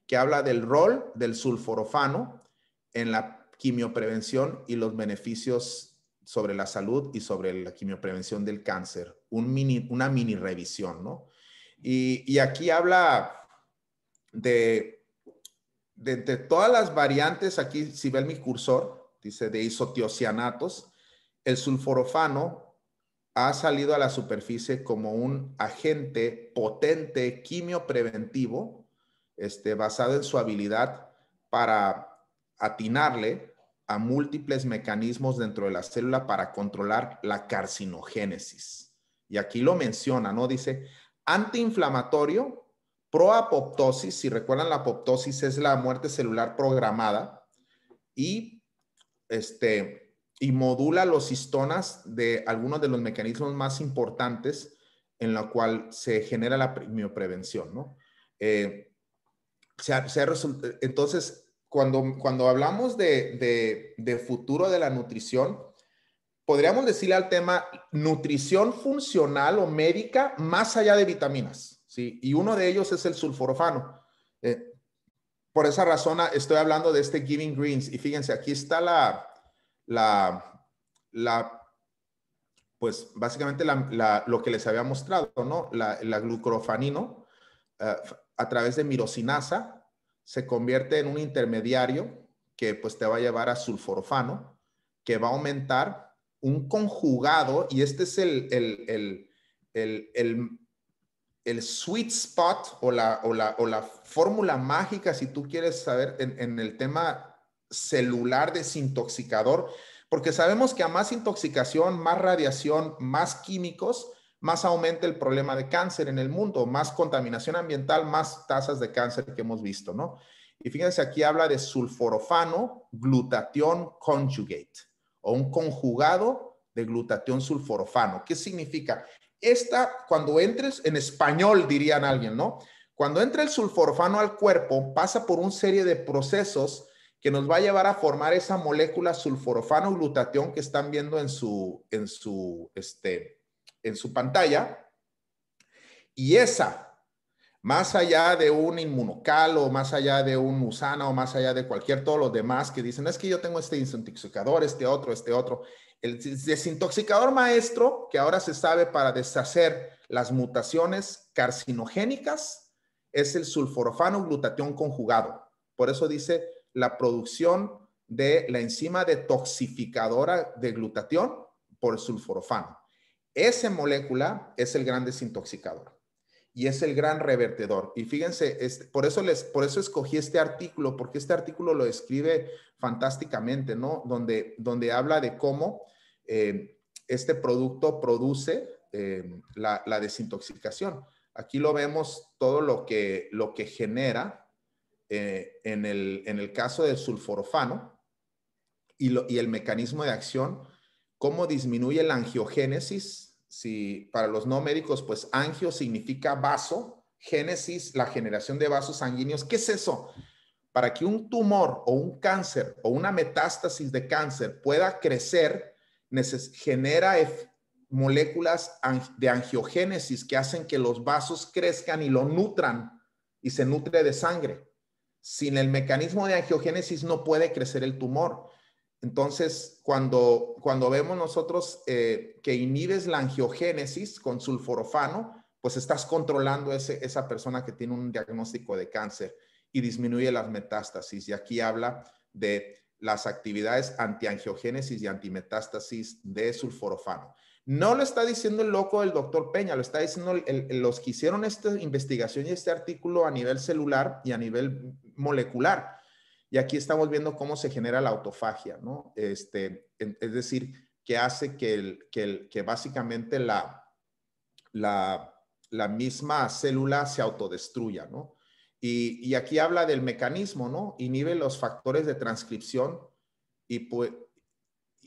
Speaker 1: que habla del rol del sulforofano en la quimioprevención y los beneficios sobre la salud y sobre la quimioprevención del cáncer, un una mini revisión, ¿no? Y, aquí habla de, de, todas las variantes, aquí si ven mi cursor, dice de isotiocianatos, el sulforofano ha salido a la superficie como un agente potente quimiopreventivo, este, basado en su habilidad para atinarle a múltiples mecanismos dentro de la célula para controlar la carcinogénesis. Y aquí lo menciona, ¿no? Dice antiinflamatorio, proapoptosis, si recuerdan la apoptosis es la muerte celular programada y este y modula los histonas de algunos de los mecanismos más importantes en la cual se genera la mioprevención, ¿no? Eh, entonces, cuando, hablamos de, futuro de la nutrición, podríamos decirle al tema nutrición funcional o médica más allá de vitaminas, Y uno de ellos es el sulforofano. Eh, por esa razón ah, estoy hablando de este Giving Greens. Y fíjense, aquí está la, la, pues básicamente lo que les había mostrado, La, glucrofanino eh, a través de mirosinasa se convierte en un intermediario que pues te va a llevar a sulforfano que va a aumentar un conjugado, y este es el, sweet spot o la, fórmula mágica, si tú quieres saber, en, en el tema celular desintoxicador, porque sabemos que a más intoxicación, más radiación, más químicos, más aumenta el problema de cáncer en el mundo, más contaminación ambiental, más tasas de cáncer que hemos visto, ¿no? Y fíjense, aquí habla de sulforofano glutatión conjugate o un conjugado de glutatión sulforofano. ¿Qué significa? Esta, cuando entres en español, dirían alguien, ¿no? Cuando entra el sulforofano al cuerpo, pasa por una serie de procesos que nos va a llevar a formar esa molécula sulforofano glutatión que están viendo en su, en su, este, en su pantalla. Y esa, más allá de un inmunocal o más allá de un musana o más allá de cualquier, todos los demás que dicen, es que yo tengo este desintoxicador, este otro, este otro. El desintoxicador maestro que ahora se sabe para deshacer las mutaciones carcinogénicas es el sulforofano glutatión conjugado. Por eso dice la producción de la enzima detoxificadora de glutatión por el sulforofano. Esa molécula es el gran desintoxicador y es el gran revertedor. Y fíjense, por, eso por eso escogí este artículo, porque este artículo lo escribe fantásticamente, ¿no? Donde, donde habla de cómo eh, este producto produce eh, la, desintoxicación. Aquí lo vemos todo lo que, lo que genera eh, en, el, caso del sulforofano y, y el mecanismo de acción, cómo disminuye la angiogénesis si para los no médicos, pues angio significa vaso, génesis, la generación de vasos sanguíneos. ¿Qué es eso? Para que un tumor o un cáncer o una metástasis de cáncer pueda crecer, genera moléculas de angiogénesis que hacen que los vasos crezcan y lo nutran y se nutre de sangre. Sin el mecanismo de angiogénesis no puede crecer el tumor. Entonces, cuando, vemos nosotros eh, que inhibes la angiogénesis con sulforofano, pues estás controlando ese, esa persona que tiene un diagnóstico de cáncer y disminuye las metástasis. Y aquí habla de las actividades antiangiogénesis y antimetástasis de sulforofano. No lo está diciendo el loco del doctor Peña, lo está diciendo los que hicieron esta investigación y este artículo a nivel celular y a nivel molecular. Y aquí estamos viendo cómo se genera la autofagia, ¿no? Este, es decir, que hace que, el, que, básicamente la, la, misma célula se autodestruya, ¿no? Y, aquí habla del mecanismo, ¿no? Inhibe los factores de transcripción y pues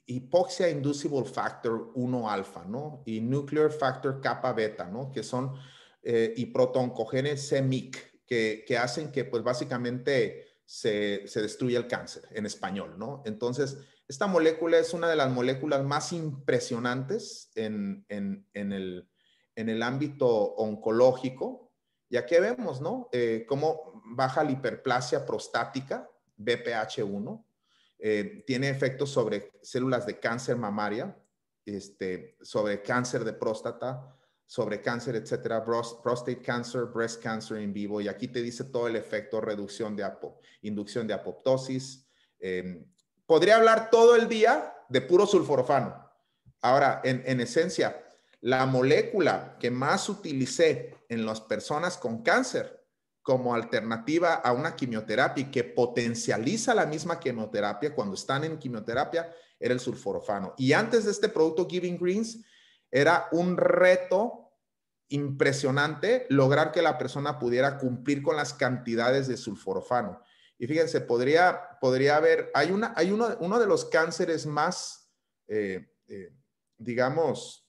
Speaker 1: hipoxia inducible factor 1 alfa, ¿no? Y nuclear factor kappa beta, ¿no? Que son, eh, y protoncogenes CMIC, que, que hacen que pues básicamente se, destruye el cáncer en español, ¿no? Entonces, esta molécula es una de las moléculas más impresionantes en, el, ámbito oncológico. Y aquí vemos, ¿no? Eh, cómo baja la hiperplasia prostática, BPH1, eh, tiene efectos sobre células de cáncer mamaria, este, sobre cáncer de próstata, sobre cáncer, etcétera, prostate cancer, breast cancer en vivo. Y aquí te dice todo el efecto, reducción de inducción de apoptosis. Em, podría hablar todo el día de puro sulforofano. Ahora, en, esencia, la molécula que más utilicé en las personas con cáncer como alternativa a una quimioterapia que potencializa la misma quimioterapia cuando están en quimioterapia era el sulforofano. Y antes de este producto Giving Greens, era un reto impresionante lograr que la persona pudiera cumplir con las cantidades de sulforofano. Y fíjense, podría, podría haber, hay, una, hay uno, uno de los cánceres más, eh, eh, digamos,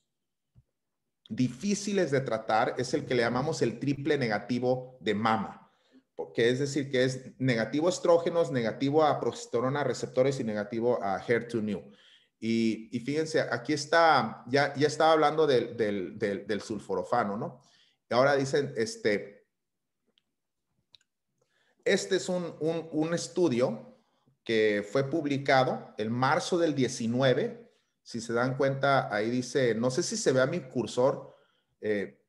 Speaker 1: difíciles de tratar, es el que le llamamos el triple negativo de mama, porque es decir, que es negativo a estrógenos, negativo a progesterona receptores y negativo a HER2 new. Y, fíjense, aquí está, ya, ya estaba hablando del, sulforofano, ¿no? Y ahora dicen, este, este es un, estudio que fue publicado el marzo del 19. Si se dan cuenta, ahí dice, no sé si se ve a mi cursor, eh,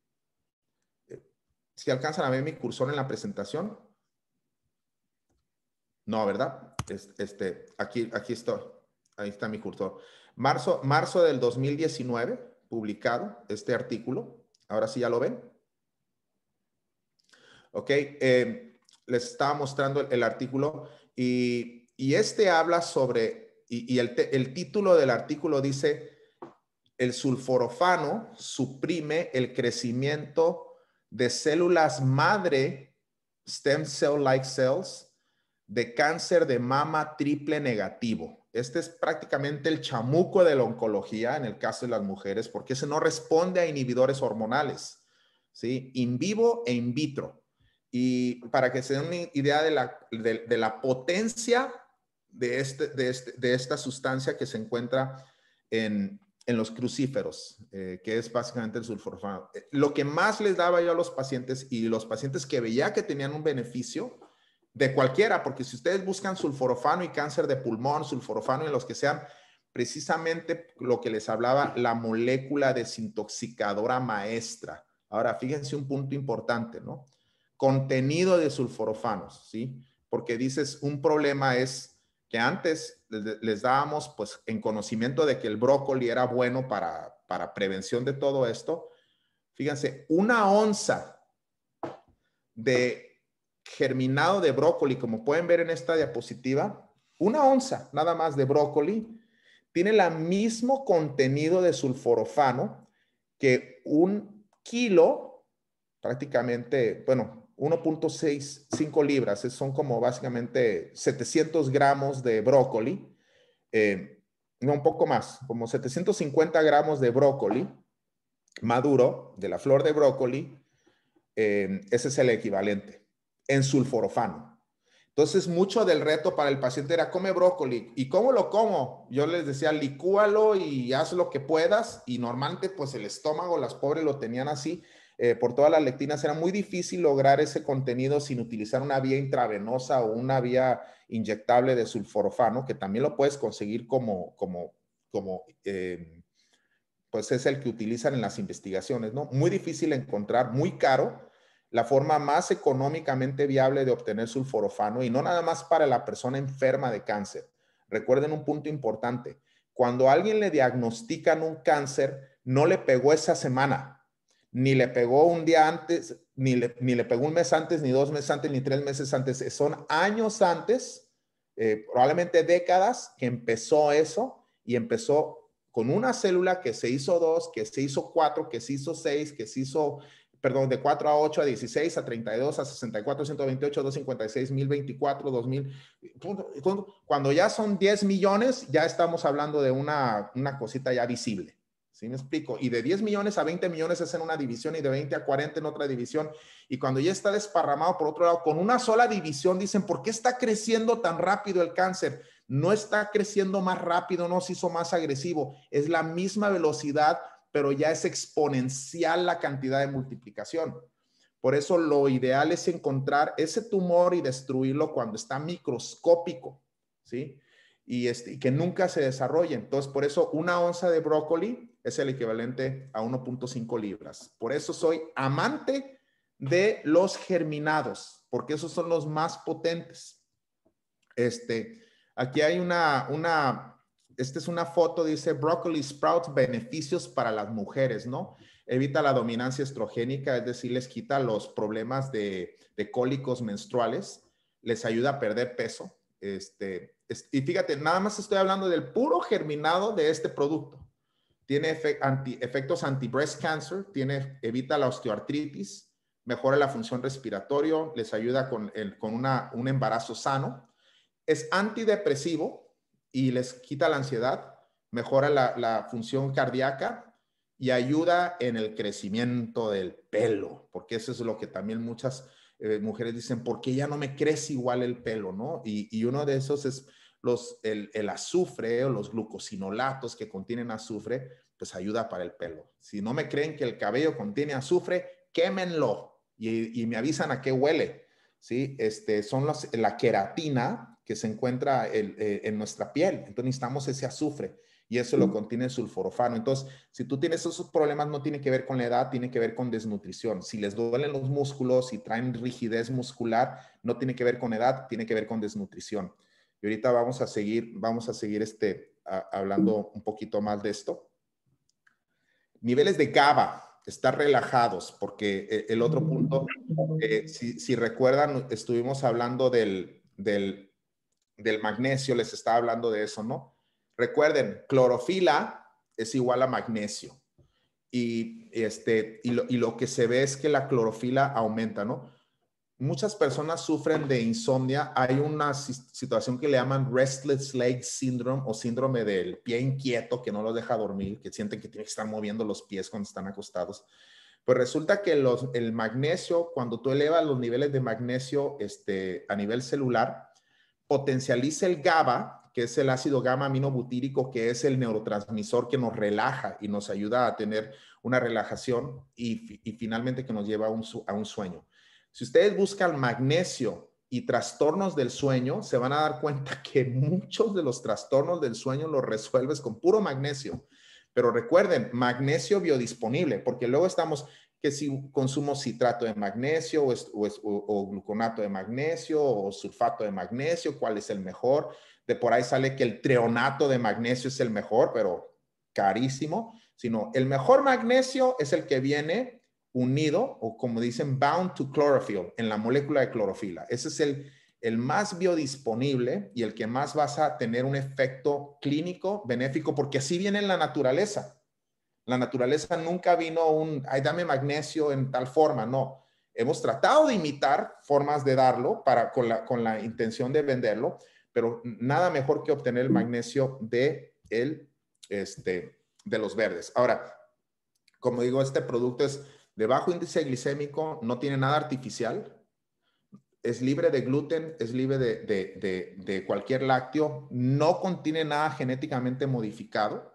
Speaker 1: eh, si alcanzan a ver mi cursor en la presentación. No, ¿verdad? Este, aquí, aquí estoy ahí está mi cursor. Marzo, marzo del 2019, publicado este artículo. Ahora sí ya lo ven. Ok, eh, les estaba mostrando el, artículo y, este habla sobre, y, el, el título del artículo dice, el sulforofano suprime el crecimiento de células madre, stem cell-like cells, de cáncer de mama triple negativo. Este es prácticamente el chamuco de la oncología en el caso de las mujeres, porque ese no responde a inhibidores hormonales, ¿sí? In vivo e in vitro. Y para que se den una idea de la, potencia este, este, de, esta sustancia que se encuentra en, los crucíferos, eh, que es básicamente el sulforfano. Eh, lo que más les daba yo a los pacientes y los pacientes que veía que tenían un beneficio, de cualquiera, porque si ustedes buscan sulforofano y cáncer de pulmón, sulforofano y los que sean, precisamente lo que les hablaba, la molécula desintoxicadora maestra. Ahora, fíjense un punto importante, ¿no? Contenido de sulforofanos, ¿sí? Porque dices, un problema es que antes les dábamos, pues, en conocimiento de que el brócoli era bueno para, para prevención de todo esto. Fíjense, una onza de germinado de brócoli, como pueden ver en esta diapositiva, una onza nada más de brócoli tiene el mismo contenido de sulforofano que un kilo, prácticamente, bueno, 1.65 libras, son como básicamente 700 gramos de brócoli, eh, no un poco más, como 750 gramos de brócoli maduro, de la flor de brócoli, eh, ese es el equivalente en sulforofano. Entonces, mucho del reto para el paciente era come brócoli. ¿Y cómo lo como? Yo les decía, licúalo y haz lo que puedas. Y normalmente, pues el estómago, las pobres lo tenían así. Eh, por todas las lectinas, era muy difícil lograr ese contenido sin utilizar una vía intravenosa o una vía inyectable de sulforofano, que también lo puedes conseguir como, como, como eh, pues es el que utilizan en las investigaciones, ¿no? Muy difícil encontrar, muy caro, la forma más económicamente viable de obtener sulforofano y no nada más para la persona enferma de cáncer. Recuerden un punto importante. Cuando a alguien le diagnostican un cáncer, no le pegó esa semana, ni le pegó un día antes, ni le, ni le pegó un mes antes, ni dos meses antes, ni tres meses antes. Son años antes, eh, probablemente décadas, que empezó eso y empezó con una célula que se hizo dos, que se hizo cuatro, que se hizo seis, que se hizo perdón, de 4 a 8, a 16, a 32, a 64, 128, 256, 1024, 2000. Cuando ya son 10 millones, ya estamos hablando de una, una cosita ya visible. ¿Sí me explico? Y de 10 millones a 20 millones es en una división y de 20 a 40 en otra división. Y cuando ya está desparramado por otro lado, con una sola división, dicen, ¿por qué está creciendo tan rápido el cáncer? No está creciendo más rápido, no se hizo más agresivo. Es la misma velocidad pero ya es exponencial la cantidad de multiplicación. Por eso lo ideal es encontrar ese tumor y destruirlo cuando está microscópico, ¿sí? Y, este, que nunca se desarrolle. Entonces, por eso una onza de brócoli es el equivalente a 1.5 libras. Por eso soy amante de los germinados, porque esos son los más potentes. Este, aquí hay una, una esta es una foto, dice Broccoli Sprouts, beneficios para las mujeres, ¿no? Evita la dominancia estrogénica, es decir, les quita los problemas de, cólicos menstruales, les ayuda a perder peso. Este, y fíjate, nada más estoy hablando del puro germinado de este producto. Tiene efectos anti-breast cancer, tiene, evita la osteoartritis, mejora la función respiratoria, les ayuda con, un embarazo sano. Es antidepresivo, y les quita la ansiedad, mejora la, función cardíaca y ayuda en el crecimiento del pelo, porque eso es lo que también muchas eh, mujeres dicen, porque ya no me crece igual el pelo? ¿no? Y, uno de esos es los, el, azufre o los glucosinolatos que contienen azufre, pues ayuda para el pelo. Si no me creen que el cabello contiene azufre, quémenlo y, y me avisan a qué huele. ¿sí? Este, son los, la queratina, que se encuentra eh, en nuestra piel. Entonces necesitamos ese azufre y eso lo mm. contiene el sulforofano. Entonces, si tú tienes esos problemas, no tiene que ver con la edad, tiene que ver con desnutrición. Si les duelen los músculos, y traen rigidez muscular, no tiene que ver con edad, tiene que ver con desnutrición. Y ahorita vamos a seguir, vamos a seguir este, hablando mm. un poquito más de esto. Niveles de GABA, estar relajados, porque eh, el otro punto, eh, si, si, recuerdan, estuvimos hablando del, del del magnesio, les estaba hablando de eso, ¿no? Recuerden, clorofila es igual a magnesio. Y, este, y lo, que se ve es que la clorofila aumenta, ¿no? Muchas personas sufren de insomnia. Hay una situación que le llaman restless leg syndrome o síndrome del pie inquieto que no los deja dormir, que sienten que tienen que estar moviendo los pies cuando están acostados. Pues resulta que los, el magnesio, cuando tú elevas los niveles de magnesio este, a nivel celular, potencializa el GABA, que es el ácido gamma aminobutírico, que es el neurotransmisor que nos relaja y nos ayuda a tener una relajación y, finalmente que nos lleva a un, a un sueño. Si ustedes buscan magnesio y trastornos del sueño, se van a dar cuenta (laughs) que muchos de los trastornos del sueño los resuelves con puro magnesio. Pero recuerden, magnesio biodisponible, porque luego estamos, que si consumo citrato de magnesio o, gluconato de magnesio o sulfato de magnesio, cuál es el mejor. De por ahí sale que el treonato de magnesio es el mejor, pero carísimo, sino el mejor magnesio es el que viene unido o como dicen bound to chlorophyll en la molécula de clorofila. Ese es el, el más biodisponible y el que más vas a tener un efecto clínico benéfico porque así viene en la naturaleza. La naturaleza nunca vino un, ay, dame magnesio en tal forma, no. Hemos tratado de imitar formas de darlo para, con, la, intención de venderlo, pero nada mejor que obtener el magnesio de, el, este, de los verdes. Ahora, como digo, este producto es de bajo índice glicémico, no tiene nada artificial, es libre de gluten, es libre de, de, de, cualquier lácteo, no contiene nada genéticamente modificado.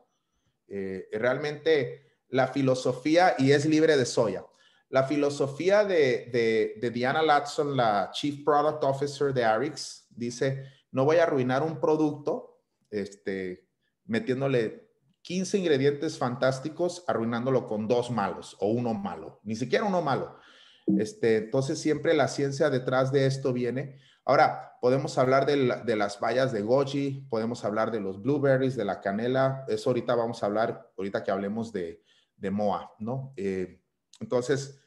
Speaker 1: Eh, eh, realmente la filosofía, y es libre de soya, la filosofía de, Diana Latson, la Chief Product Officer de Arix, dice, no voy a arruinar un producto este, metiéndole 15 ingredientes fantásticos, arruinándolo con dos malos o uno malo, ni siquiera uno malo. Este, entonces siempre la ciencia detrás de esto viene Ahora, podemos hablar de, las bayas de goji, podemos hablar de los blueberries, de la canela. Eso ahorita vamos a hablar, ahorita que hablemos de, de Moa, ¿no? Eh, entonces,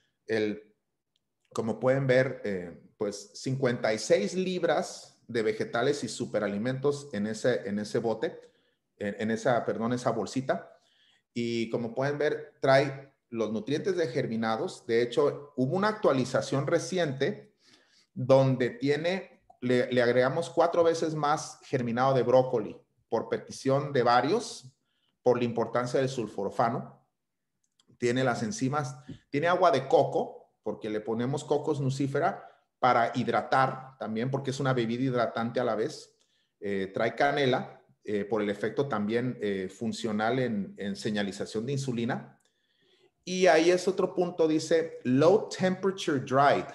Speaker 1: como pueden ver, eh, pues 56 libras de vegetales y superalimentos en ese, en ese bote, en, esa, perdón, esa bolsita. Y como pueden ver, trae los nutrientes de germinados. De hecho, hubo una actualización reciente donde tiene, le, agregamos cuatro veces más germinado de brócoli por petición de varios, por la importancia del sulforofano. Tiene las enzimas, tiene agua de coco, porque le ponemos cocos nucífera para hidratar también, porque es una bebida hidratante a la vez. Eh, trae canela eh, por el efecto también eh, funcional en señalización de insulina. Y ahí es otro punto, dice low temperature dried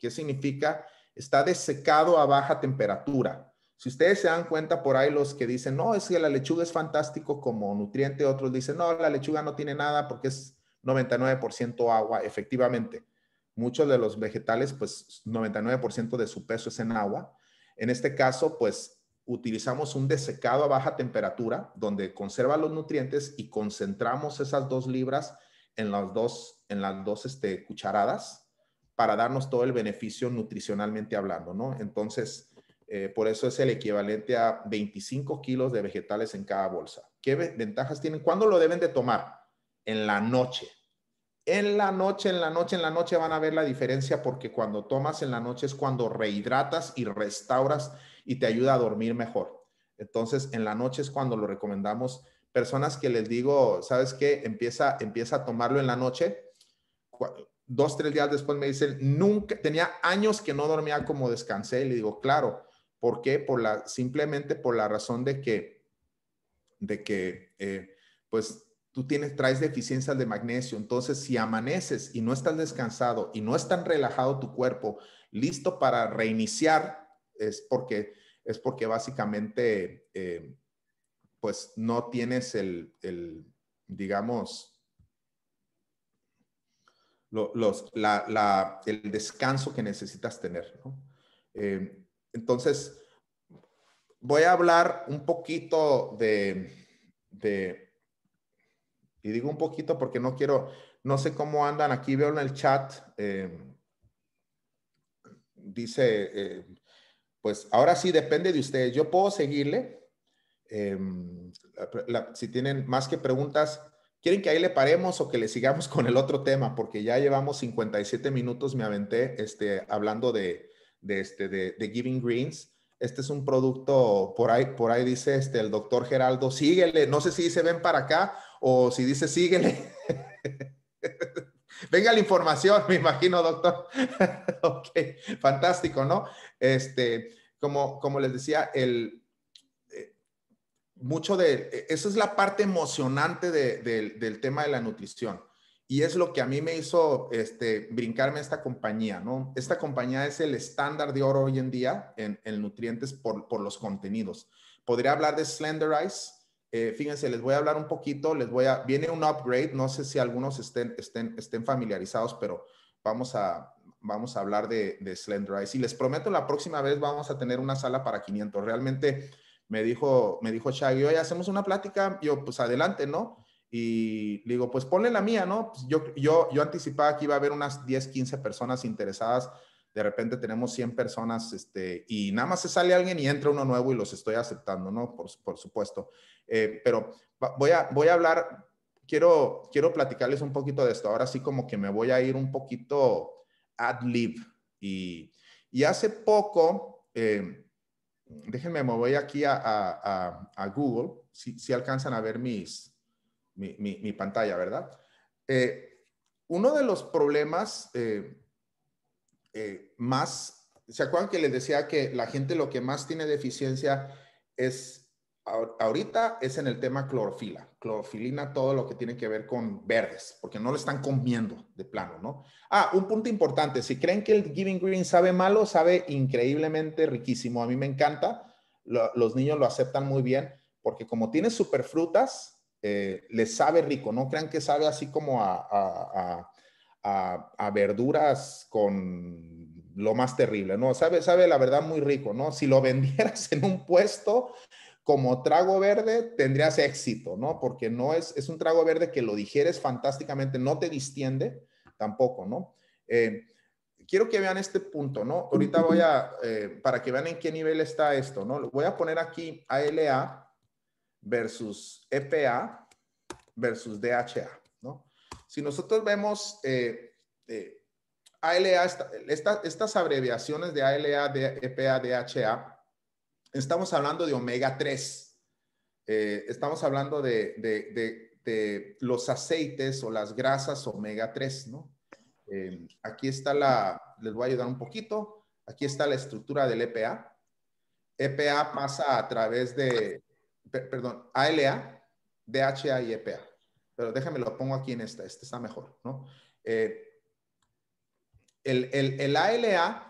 Speaker 1: ¿Qué significa? Está desecado a baja temperatura. Si ustedes se dan cuenta por ahí los que dicen, no, es que la lechuga es fantástico como nutriente, otros dicen, no, la lechuga no tiene nada porque es 99% agua, efectivamente. Muchos de los vegetales, pues 99% de su peso es en agua. En este caso, pues utilizamos un desecado a baja temperatura donde conserva los nutrientes y concentramos esas dos libras en las dos, en las dos este, cucharadas para darnos todo el beneficio nutricionalmente hablando, ¿no? Entonces, eh, por eso es el equivalente a 25 kilos de vegetales en cada bolsa. ¿Qué ventajas tienen? ¿Cuándo lo deben de tomar? En la noche. En la noche, en la noche, en la noche van a ver la diferencia porque cuando tomas en la noche es cuando rehidratas y restauras y te ayuda a dormir mejor. Entonces, en la noche es cuando lo recomendamos. Personas que les digo, ¿sabes qué? Empieza, empieza a tomarlo en la noche dos, tres días después me dicen, nunca, tenía años que no dormía como descansé. Y le digo, claro, ¿por qué? Por la, simplemente por la razón de que, de que, eh, pues tú tienes, traes deficiencias de magnesio. Entonces, si amaneces y no estás descansado y no es relajado tu cuerpo, listo para reiniciar, es porque, es porque básicamente, eh, pues no tienes el, el digamos, el descanso que necesitas tener. Eh, entonces, voy a hablar un poquito de, y digo un poquito porque no quiero, no sé cómo andan, aquí veo en el chat, eh, dice, eh, pues ahora sí depende de ustedes, yo puedo seguirle. si tienen más que preguntas, ¿Quieren que ahí le paremos o que le sigamos con el otro tema? Porque ya llevamos 57 minutos, me aventé este, hablando de, este, de, Giving Greens. Este es un producto, por ahí, por ahí dice este, el doctor Geraldo, síguele, no sé si se ven para acá o si dice síguele. (laughs) Venga la información, (laughs) me imagino, doctor. (laughs) ok, fantástico, ¿no? Este, como, como les decía, el, mucho de, e, eso es la parte emocionante de, del tema de la nutrición. Y es lo que a mí me hizo este, brincarme esta compañía, ¿no? Esta compañía es el estándar de oro hoy en día en, en nutrientes por, por, los contenidos. Podría hablar de Slenderize. Eh, fíjense, les voy a hablar un poquito, les voy a, viene un upgrade, no sé si algunos estén, estén, estén familiarizados, pero vamos a, vamos a hablar de, Slenderize. Y les prometo, la próxima vez vamos a tener una sala para 500. Realmente me dijo, me dijo Shaggy, oye, hacemos una plática, yo pues adelante, ¿no? Y le digo, pues ponle la mía, ¿no? Pues, yo, yo, yo anticipaba que iba a haber unas 10, 15 personas interesadas, de repente tenemos 100 personas, este, y nada más se sale alguien y entra uno nuevo y los estoy aceptando, ¿no? Por, por supuesto. Eh, pero voy a, voy a hablar, quiero, quiero platicarles un poquito de esto, ahora sí como que me voy a ir un poquito ad lib. Y, hace poco... Eh, déjenme, me voy aquí a, Google, si, alcanzan a ver mis, mi, pantalla, ¿verdad? Eh, uno de los problemas eh, eh, más, ¿se acuerdan que les decía que la gente lo que más tiene deficiencia es ahorita es en el tema clorofila. Clorofilina, todo lo que tiene que ver con verdes, porque no lo están comiendo de plano, ¿no? Ah, un punto importante. Si creen que el Giving Green sabe malo, sabe increíblemente riquísimo. A mí me encanta. los niños lo aceptan muy bien, porque como tiene super frutas, eh, les sabe rico. No crean que sabe así como a, a, a verduras con lo más terrible, ¿no? Sabe, sabe la verdad muy rico, ¿no? Si lo (laughs) vendieras en un puesto, como trago verde tendrías éxito, ¿no? Porque no es, es un trago verde que lo digieres fantásticamente, no te distiende tampoco, ¿no? Eh, quiero que vean este punto, ¿no? Ahorita voy a, eh, para que vean en qué nivel está esto, ¿no? Voy a poner aquí ALA versus EPA versus DHA, ¿no? Si nosotros vemos ALA, eh, estas abreviaciones de ALA, de EPA, DHA, estamos hablando de omega 3, eh, estamos hablando de, los aceites o las grasas omega 3, ¿no? Eh, aquí está la, les voy a ayudar un poquito, aquí está la estructura del EPA. EPA pasa a través de, perdón, ALA, DHA y EPA. Pero déjame lo pongo aquí en esta, este está mejor, ¿no? Eh, el, el ALA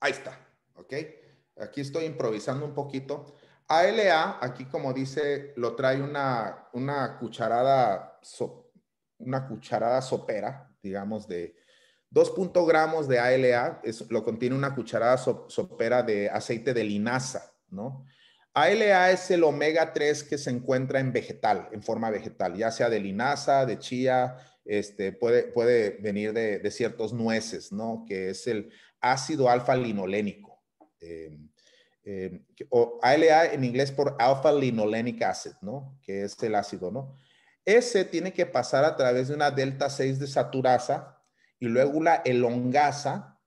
Speaker 1: Ahí está, ¿ok? Aquí estoy improvisando un poquito. ALA, aquí como dice, lo trae una, una cucharada, una cucharada sopera, digamos, de 2. gramos de ALA, es, lo contiene una cucharada sopera de aceite de linaza, ¿no? ALA es el omega 3 que se encuentra en vegetal, en forma vegetal, ya sea de linaza, de chía, este, puede, puede venir de, de ciertos nueces, ¿no? Que es el ácido alfa-linolénico. Eh, eh, o ALA en inglés por alfa-linolenic acid, ¿no? Que es el ácido, ¿no? Ese tiene que pasar a través de una delta 6 de saturasa y luego la elongasa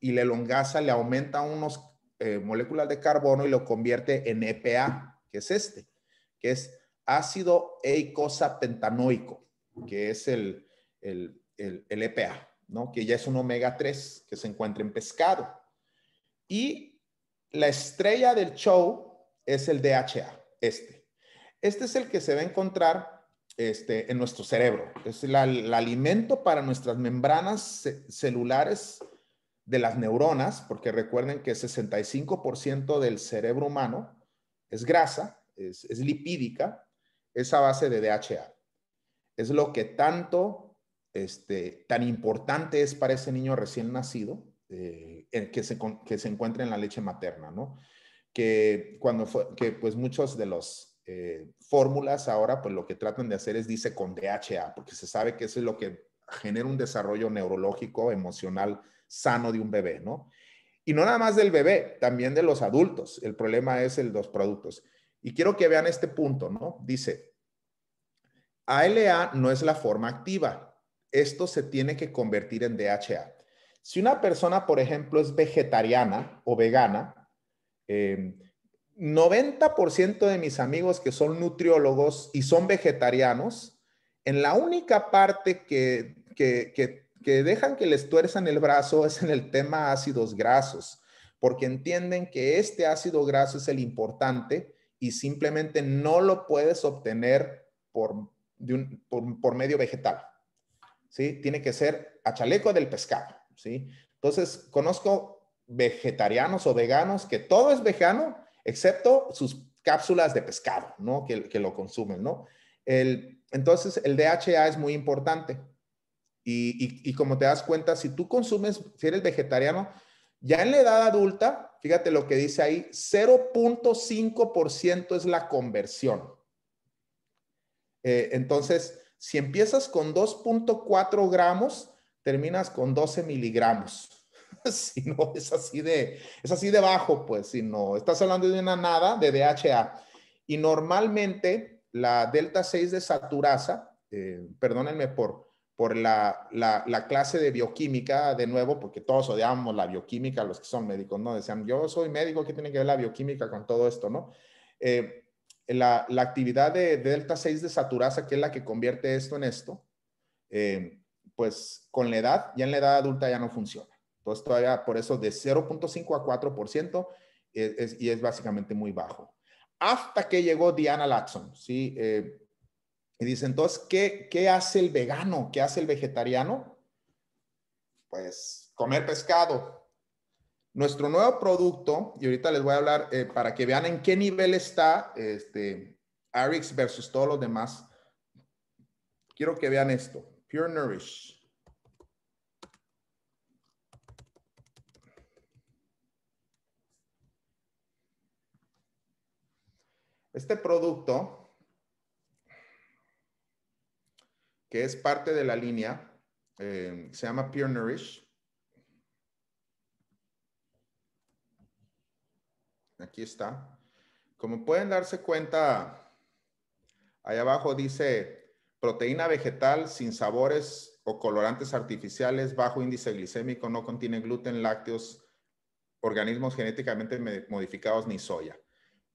Speaker 1: y la elongasa le aumenta unos eh, moléculas de carbono y lo convierte en EPA, que es este, que es ácido eicosapentanoico, que es el, el EPA. E que ya es un omega 3 que se encuentra en pescado. Y la estrella del show es el DHA, este. Este es el que se va a encontrar este, en nuestro cerebro. Es el, alimento para nuestras membranas celulares de las neuronas, porque recuerden que 65% del cerebro humano es grasa, es, es lipídica, es a base de DHA. Es lo que tanto este, tan importante es para ese niño recién nacido eh, que, se, que encuentre en la leche materna, ¿no? Que cuando fue, que pues muchos de los eh, fórmulas ahora pues lo que tratan de hacer es dice con DHA, porque se sabe que eso es lo que genera un desarrollo neurológico, emocional sano de un bebé, ¿no? Y no nada más del bebé, también de los adultos. El problema es el los productos. Y quiero que vean este punto, ¿no? Dice, ALA no es la forma activa, esto se tiene que convertir en DHA. Si una persona, por ejemplo, es vegetariana o vegana, 90% em, de mis amigos que son nutriólogos y son vegetarianos, en la única parte que, dejan que les tuerzan el brazo es en el tema ácidos grasos, porque entienden que este ácido graso es el importante y simplemente no lo puedes obtener por medio vegetal. ¿sí? Tiene que ser a chaleco del pescado, ¿sí? Entonces, conozco vegetarianos o veganos que todo es vegano, excepto sus cápsulas de pescado, Que, lo consumen, entonces, el DHA es muy importante. Y, como te das cuenta, si tú consumes, si eres vegetariano, ya en la edad adulta, fíjate lo que dice ahí, 0.5% es la conversión. Eh, entonces, si empiezas con 2.4 gramos, terminas con 12 miligramos. (laughs) si no, es así, de, es así de bajo, pues, si no, estás hablando de una nada de DHA. Y normalmente la delta 6 de saturasa, eh, perdónenme por, por la, clase de bioquímica, de nuevo, porque todos odiamos la bioquímica, los que son médicos, ¿no? Decían, yo soy médico, ¿qué tiene que ver la bioquímica con todo esto, no? Eh, la, actividad de, delta 6 de saturasa, que es la que convierte esto en esto, eh, pues con la edad, ya en la edad adulta ya no funciona. Entonces todavía por eso de 0.5 a 4% eh, y es básicamente muy bajo. Hasta que llegó Diana Latson, ¿sí? Eh, y dice, entonces, ¿qué, ¿qué hace el vegano? ¿Qué hace el vegetariano? Pues comer pescado, nuestro nuevo producto, y ahorita les voy a hablar eh, para que vean en qué nivel está este, Arix versus todos los demás. Quiero que vean esto, Pure Nourish. Este producto, que es parte de la línea, eh, se llama Pure Nourish. Aquí está. Como pueden darse cuenta, ahí abajo dice proteína vegetal sin sabores o colorantes artificiales, bajo índice glicémico, no contiene gluten, lácteos, organismos genéticamente modificados ni soya.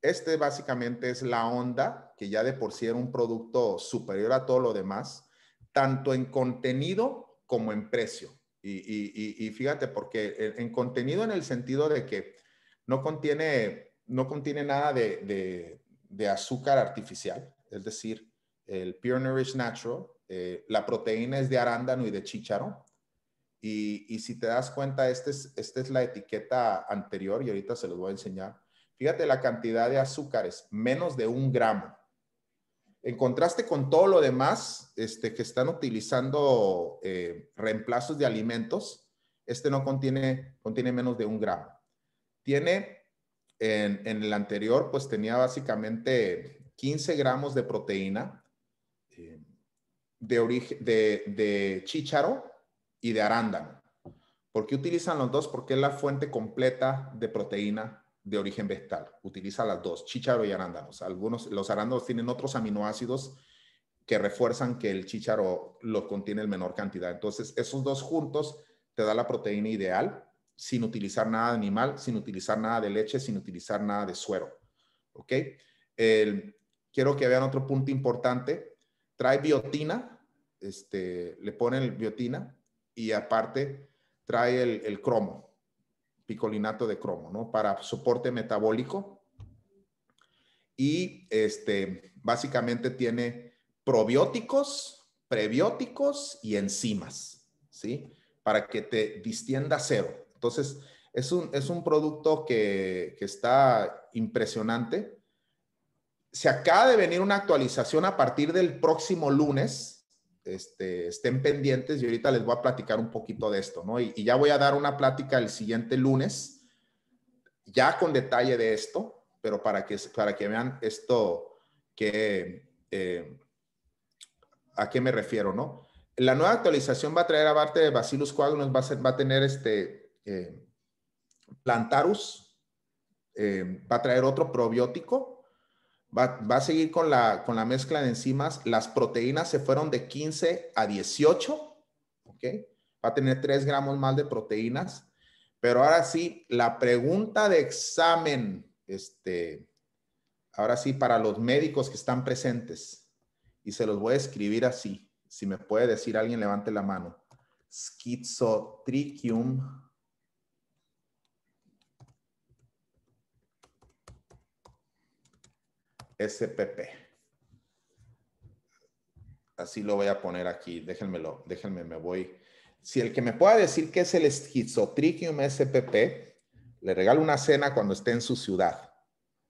Speaker 1: Este básicamente es la onda que ya de por sí era un producto superior a todo lo demás, tanto en contenido como en precio. Y, fíjate, porque en contenido en el sentido de que no contiene, no contiene nada de, azúcar artificial, es decir, el Pure Nourish Natural, eh, la proteína es de arándano y de chícharo. Y, si te das cuenta, este esta es, este es la etiqueta anterior y ahorita se los voy a enseñar. Fíjate la cantidad de azúcares, menos de un gramo. En contraste con todo lo demás este, que están utilizando eh, reemplazos de alimentos, este no contiene, contiene menos de un gramo. Tiene, en, el anterior, pues tenía básicamente 15 gramos de proteína eh, de, de, chícharo y de arándano. ¿Por qué utilizan los dos? Porque es la fuente completa de proteína de origen vegetal. Utiliza las dos, chícharo y arándanos. Algunos, los arándanos tienen otros aminoácidos que refuerzan que el chícharo lo contiene en menor cantidad. Entonces, esos dos juntos te da la proteína ideal sin utilizar nada de animal, sin utilizar nada de leche, sin utilizar nada de suero. ¿Ok? quiero que vean otro punto importante. Trae biotina, este, le ponen biotina y aparte trae el, el cromo, picolinato de cromo, ¿no? Para soporte metabólico. Y este, básicamente tiene probióticos, prebióticos y enzimas, ¿sí? Para que te distienda cero. Entonces, es un, es un producto que, está impresionante. Se acaba de venir una actualización a partir del próximo lunes, este, estén pendientes y ahorita les voy a platicar un poquito de esto, ¿no? Y, ya voy a dar una plática el siguiente lunes, ya con detalle de esto, pero para que, para que vean esto, que, eh, a qué me refiero, ¿no? La nueva actualización va a traer, aparte de Bacillus coagulans, va a tener este, eh, plantarus, eh, va a traer otro probiótico, va, a seguir con la, con la mezcla de enzimas, las proteínas se fueron de 15 a 18, ¿ok? Va a tener 3 gramos más de proteínas, pero ahora sí, la pregunta de examen, este, ahora sí, para los médicos que están presentes, y se los voy a escribir así, si me puede decir alguien, levante la mano. Schizotrichium SPP. Así lo voy a poner aquí. Déjenmelo, déjenme, me voy. Si el que me pueda decir qué es el Schizotrichium SPP, le regalo una cena cuando esté en su ciudad.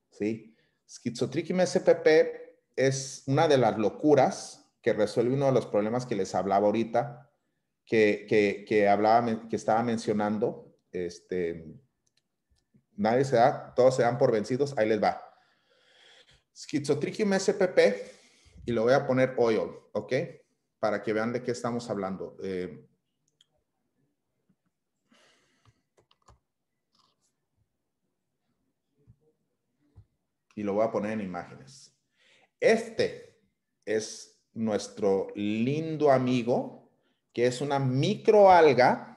Speaker 1: ¿Sí? Schizotrichium SPP es una de las locuras que resuelve uno de los problemas que les hablaba ahorita, que, hablaba, que estaba mencionando. Este, nadie se da, todos se dan por vencidos. Ahí les va. Schizotrichium SPP y lo voy a poner oil, ¿ok? Para que vean de qué estamos hablando. Eh, y lo voy a poner en imágenes. Este es nuestro lindo amigo, que es una microalga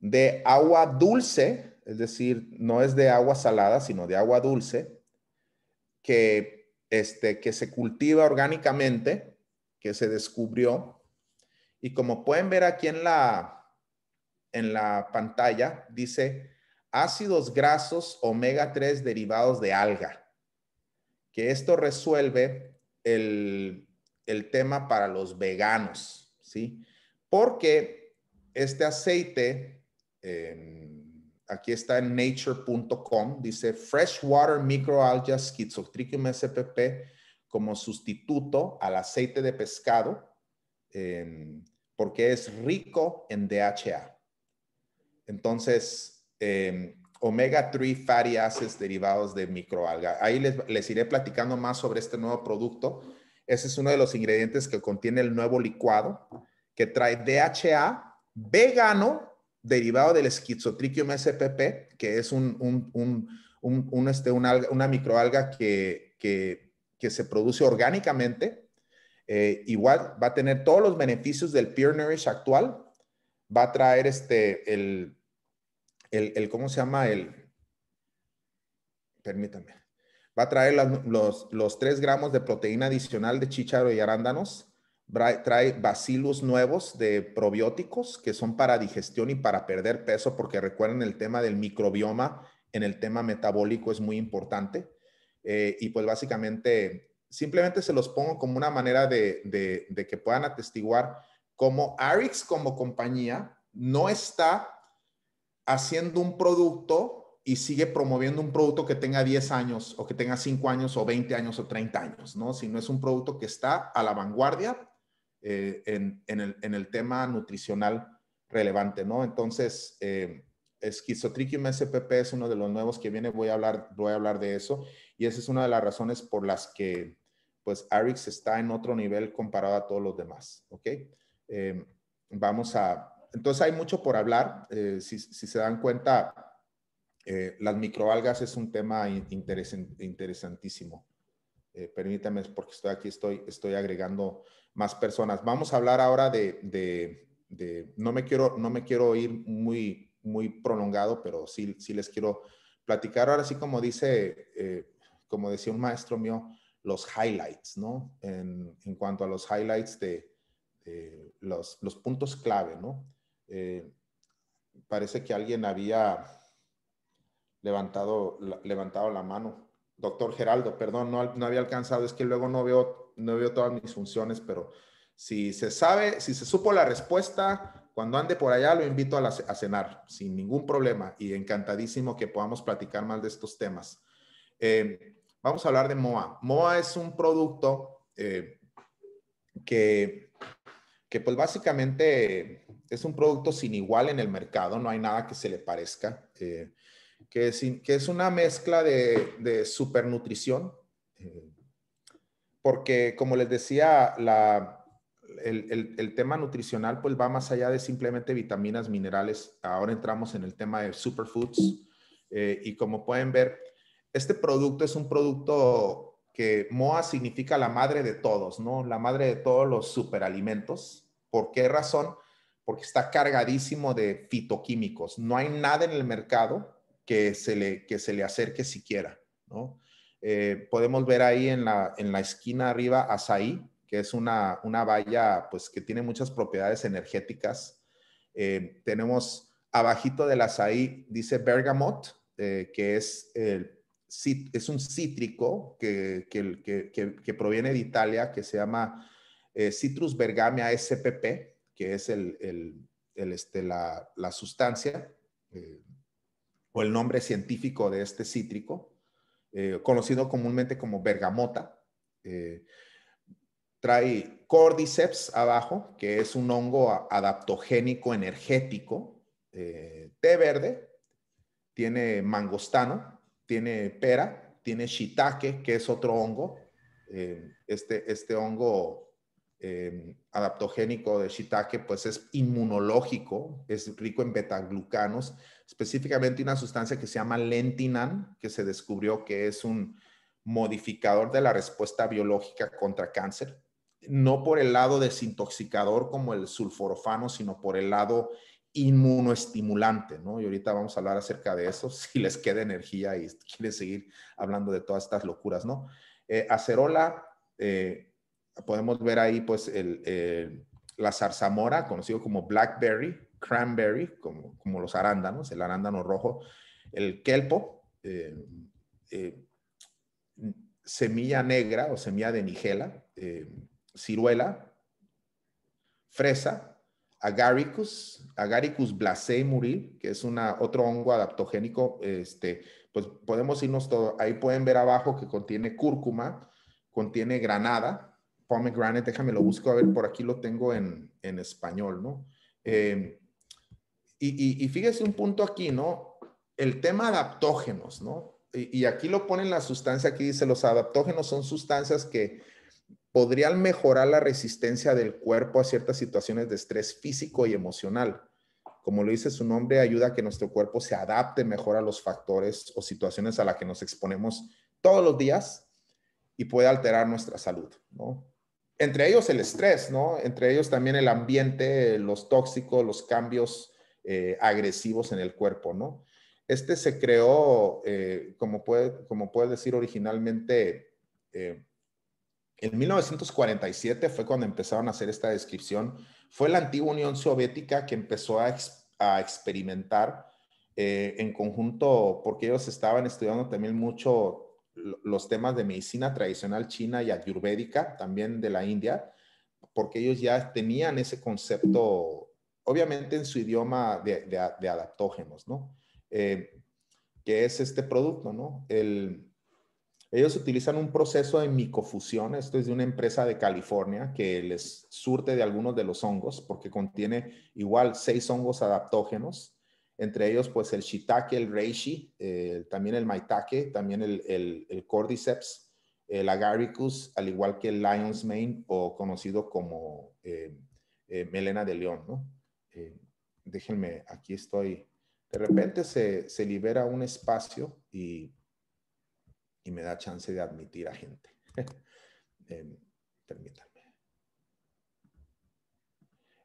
Speaker 1: de agua dulce, es decir, no es de agua salada, sino de agua dulce, que, este, que se cultiva orgánicamente, que se descubrió. Y como pueden ver aquí en la, en la pantalla, dice ácidos grasos omega 3 derivados de alga, que esto resuelve el, tema para los veganos, ¿sí? Porque este aceite... Em, aquí está en nature.com, dice Freshwater Microalga Schizotrichium spp como sustituto al aceite de pescado em, porque es rico en DHA. Entonces, em, omega 3 fatty acids derivados de microalga. Ahí les, les, iré platicando más sobre este nuevo producto. Ese es uno de los ingredientes que contiene el nuevo licuado que trae DHA vegano derivado del esquizotrichium SPP, que es este, una microalga que, que, se produce orgánicamente, eh, igual va a tener todos los beneficios del Pure Nourish actual, va a traer este, el, ¿cómo se llama? El, permítanme, va a traer los, los, 3 gramos de proteína adicional de chícharo y arándanos, trae bacilos nuevos de probióticos que son para digestión y para perder peso, porque recuerden el tema del microbioma en el tema metabólico es muy importante. Eh, y pues básicamente, simplemente se los pongo como una manera de, que puedan atestiguar cómo Arix como compañía no está haciendo un producto y sigue promoviendo un producto que tenga 10 años o que tenga 5 años o 20 años o 30 años, ¿no? Si no es un producto que está a la vanguardia eh, en, el, tema nutricional relevante, ¿no? Entonces, eh, esquizotriquium SPP es uno de los nuevos que viene, voy a, hablar, voy a hablar de eso, y esa es una de las razones por las que, pues, Arix está en otro nivel comparado a todos los demás, ¿ok? Eh, vamos a, entonces hay mucho por hablar, eh, si, se dan cuenta, las microalgas es un tema interesantísimo. Eh, Permítanme, porque estoy aquí, estoy, estoy agregando más personas. Vamos a hablar ahora de, no me quiero, no me quiero ir muy, muy prolongado, pero sí, les quiero platicar ahora sí como dice, eh, como decía un maestro mío, los highlights, ¿no? En, cuanto a los highlights de, los, puntos clave, ¿no? Eh, parece que alguien había levantado, levantado la mano doctor Geraldo, perdón, no, había alcanzado, es que luego no veo, no veo todas mis funciones, pero si se sabe, si se supo la respuesta, cuando ande por allá lo invito a, cenar, sin ningún problema, y encantadísimo que podamos platicar más de estos temas. Em, vamos a hablar de MOA. MOA es un producto eh, que, que pues básicamente eh, es un producto sin igual en el mercado, no hay nada que se le parezca. Eh, que es, una mezcla de, supernutrición, eh, porque como les decía, el, tema nutricional pues, va más allá de simplemente vitaminas, minerales. Ahora entramos en el tema de superfoods eh, y como pueden ver, este producto es un producto que MOA significa la madre de todos, ¿no? La madre de todos los superalimentos. ¿Por qué razón? Porque está cargadísimo de fitoquímicos. No hay nada en el mercado que se le, que se le acerque siquiera, ¿no? Eh, podemos ver ahí en la, en la esquina arriba Azaí, que es una, una valla pues que tiene muchas propiedades energéticas. Eh, tenemos abajito del Azaí, dice Bergamot, eh, que es, es un cítrico que, que, que, proviene de Italia, que se llama Citrus Bergamia SPP, que es el, este, la, sustancia o el nombre científico de este cítrico, eh, conocido comúnmente como bergamota. Eh, trae cordyceps abajo, que es un hongo adaptogénico energético, eh, té verde, tiene mangostano, tiene pera, tiene shiitake, que es otro hongo, este, este, hongo adaptogénico de shiitake, pues es inmunológico, es rico en betaglucanos, específicamente una sustancia que se llama lentinan, que se descubrió que es un modificador de la respuesta biológica contra cáncer, no por el lado desintoxicador como el sulforofano, sino por el lado inmunoestimulante, ¿no? Y ahorita vamos a hablar acerca de eso, (laughs) si les queda energía y quieren seguir hablando de todas estas locuras, ¿no? Eh, acerola, eh, podemos ver ahí pues el, eh, la zarzamora, conocido como blackberry, cranberry, como, como los arándanos, el arándano rojo, el kelpo, eh, eh, semilla negra o semilla de nigela, eh, ciruela, fresa, agaricus, agaricus blasei muril, que es una, otro hongo adaptogénico, este, pues podemos irnos todo, ahí pueden ver abajo que contiene cúrcuma, contiene granada, pomegranate, déjame lo busco, a ver, por aquí lo tengo en, español, ¿no? y, fíjese un punto aquí, ¿no? El tema adaptógenos, ¿no? Y, aquí lo ponen la sustancia, aquí dice, los adaptógenos son sustancias que podrían mejorar la resistencia del cuerpo a ciertas situaciones de estrés físico y emocional. Como lo dice su nombre, ayuda a que nuestro cuerpo se adapte mejor a los factores o situaciones a las que nos exponemos todos los días y puede alterar nuestra salud, ¿no? Entre ellos el estrés, ¿no? Entre ellos también el ambiente, los tóxicos, los cambios eh, agresivos en el cuerpo, ¿no? Este se creó, eh, como, puede, como puedes decir originalmente, eh, en 1947 fue cuando empezaron a hacer esta descripción. Fue la antigua Unión Soviética que empezó a, a experimentar en conjunto, porque ellos estaban estudiando también mucho los temas de medicina tradicional china y ayurvédica, también de la India, porque ellos ya tenían ese concepto obviamente en su idioma de, adaptógenos, ¿no? Eh, ¿Qué es este producto, ¿no? ellos utilizan un proceso de micofusión, esto es de una empresa de California que les surte de algunos de los hongos, porque contiene igual seis hongos adaptógenos, entre ellos pues el shiitake, el reishi, eh, también el maitake, también el, cordyceps, el agaricus, al igual que el lion's mane o conocido como eh, melena de león, ¿no? déjenme, aquí estoy. De repente se, libera un espacio y, me da chance de admitir a gente. (laughs) Em, permítanme.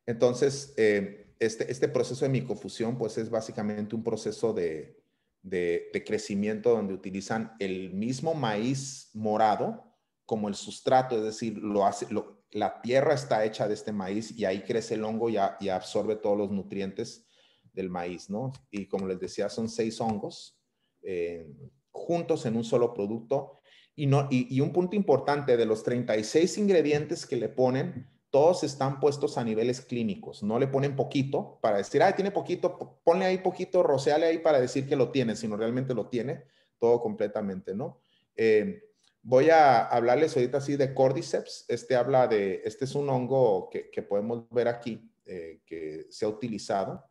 Speaker 1: Entonces, em, este, este, proceso de micofusión, pues es básicamente un proceso de, de, de, crecimiento donde utilizan el mismo maíz morado como el sustrato, es decir, lo, hace, lo, la tierra está hecha de este maíz y ahí crece el hongo y, absorbe todos los nutrientes del maíz, ¿no? Y como les decía, son seis hongos eh, juntos en un solo producto. Y, un punto importante, de los 36 ingredientes que le ponen, todos están puestos a niveles clínicos. No le ponen poquito para decir, ah, tiene poquito, ponle ahí poquito, roceale ahí para decir que lo tiene, sino realmente lo tiene todo completamente, ¿no? Eh, Voy a hablarles ahorita así de cordyceps. Este habla de, este es un hongo que, podemos ver aquí, eh, que se ha utilizado.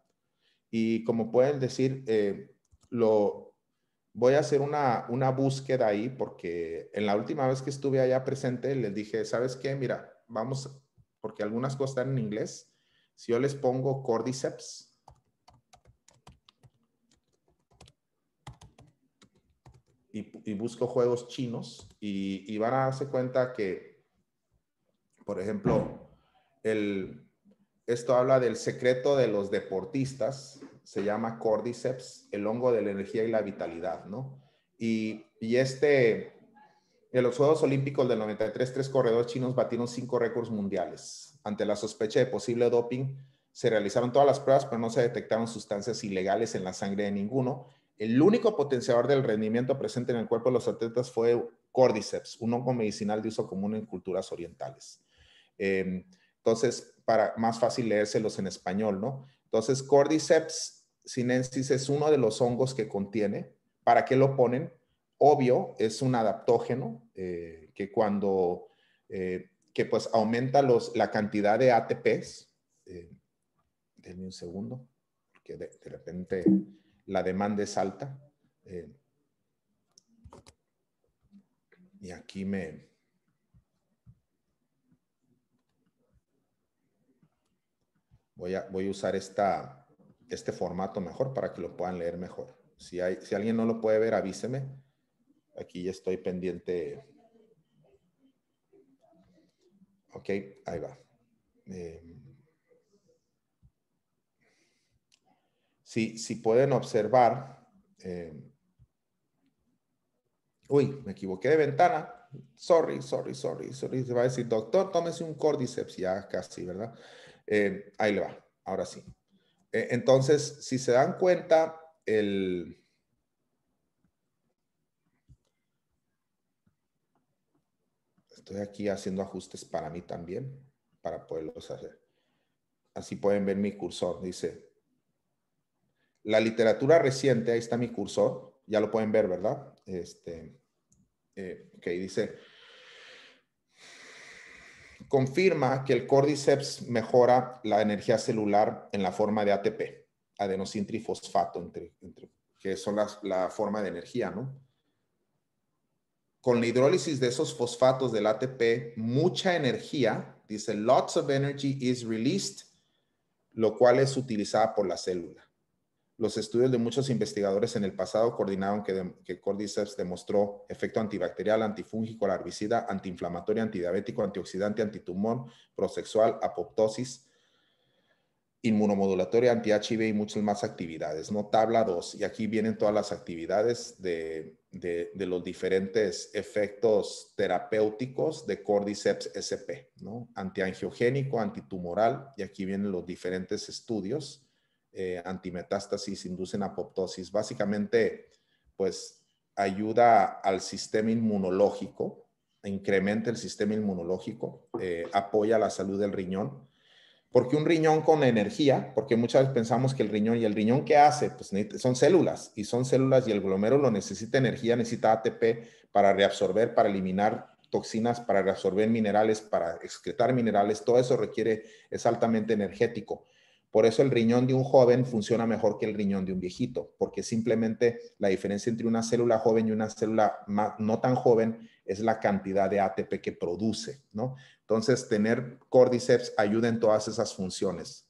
Speaker 1: Y como pueden decir, eh, lo, voy a hacer una, una búsqueda ahí porque en la última vez que estuve allá presente les dije, ¿sabes qué? Mira, vamos, porque algunas cosas están en inglés. Si yo les pongo cordyceps, y, busco juegos chinos y, van a darse cuenta que, por ejemplo, esto habla del secreto de los deportistas, se llama Cordyceps, el hongo de la energía y la vitalidad, ¿no? Y, y este, en los Juegos Olímpicos del 93, tres corredores chinos batieron cinco récords mundiales. Ante la sospecha de posible doping, se realizaron todas las pruebas, pero no se detectaron sustancias ilegales en la sangre de ninguno el único potenciador del rendimiento presente en el cuerpo de los atletas fue Cordyceps, un hongo medicinal de uso común en culturas orientales. Em, entonces, para más fácil leérselos en español, ¿no? Entonces, Cordyceps sinensis es uno de los hongos que contiene. ¿Para qué lo ponen? Obvio, es un adaptógeno eh, que cuando, eh, que pues aumenta la cantidad de ATPs. Eh, denme un segundo, porque de repente la demanda es alta. Eh, y aquí me... Voy a, voy a usar esta, este formato mejor para que lo puedan leer mejor. Si, hay, si alguien no lo puede ver, avíseme. Aquí ya estoy pendiente. Ok, ahí va. Eh, Si, pueden observar, eh, uy, me equivoqué de ventana. Sorry, sorry, sorry, sorry. Se va a decir, doctor, tómese un cordyceps. Ya casi, ¿verdad? Eh, ahí le va, ahora sí. Eh, entonces, si se dan cuenta, el... Estoy aquí haciendo ajustes para mí también, para poderlos hacer. Así pueden ver mi cursor. Dice, la literatura reciente, ahí está mi cursor, ya lo pueden ver, ¿verdad? Este, eh, ok, dice, confirma que el cordyceps mejora la energía celular en la forma de ATP, adenosintrifosfato, entre, que son la forma de energía, ¿no? Con la hidrólisis de esos fosfatos del ATP, mucha energía, dice, lots of energy is released, lo cual es utilizada por la célula los estudios de muchos investigadores en el pasado coordinaron que, Cordyceps demostró efecto antibacterial, antifúngico, larvicida, antiinflamatorio, antidiabético, antioxidante, antitumor, prosexual, apoptosis, inmunomodulatoria, anti y muchas más actividades, ¿no? Tabla 2, y aquí vienen todas las actividades de, los diferentes efectos terapéuticos de Cordyceps SP, Antiangiogénico, antitumoral, y aquí vienen los diferentes estudios eh, antimetástasis, inducen apoptosis. Básicamente, pues ayuda al sistema inmunológico, incrementa el sistema inmunológico, eh, apoya la salud del riñón. Porque un riñón con energía, porque muchas veces pensamos que el riñón y el riñón qué hace, pues son células y son células y el glomérulo necesita energía, necesita ATP para reabsorber, para eliminar toxinas, para reabsorber minerales, para excretar minerales, todo eso requiere, es altamente energético. Por eso el riñón de un joven funciona mejor que el riñón de un viejito, porque simplemente la diferencia entre una célula joven y una célula no tan joven es la cantidad de ATP que produce, ¿no? Entonces, tener cordyceps ayuda en todas esas funciones.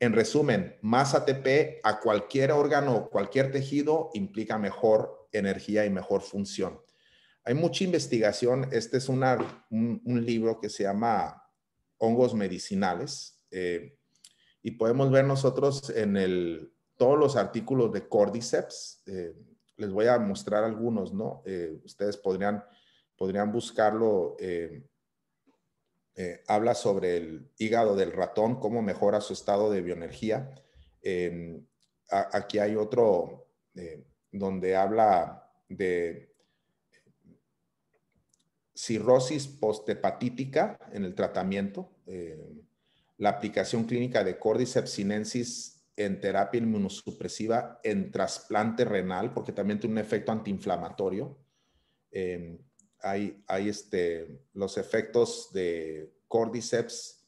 Speaker 1: En resumen, más ATP a cualquier órgano, cualquier tejido implica mejor energía y mejor función. Hay mucha investigación. Este es un, libro que se llama Hongos Medicinales. Eh, y podemos ver nosotros en el, todos los artículos de Cordyceps. Eh, les voy a mostrar algunos, ¿no? Eh, ustedes podrían, podrían buscarlo. Eh, habla sobre el hígado del ratón, cómo mejora su estado de bioenergía. aquí hay otro donde habla de cirrosis posthepatítica en el tratamiento la aplicación clínica de Cordyceps sinensis en terapia inmunosupresiva en trasplante renal, porque también tiene un efecto antiinflamatorio. Em, hay, este, los efectos de Cordyceps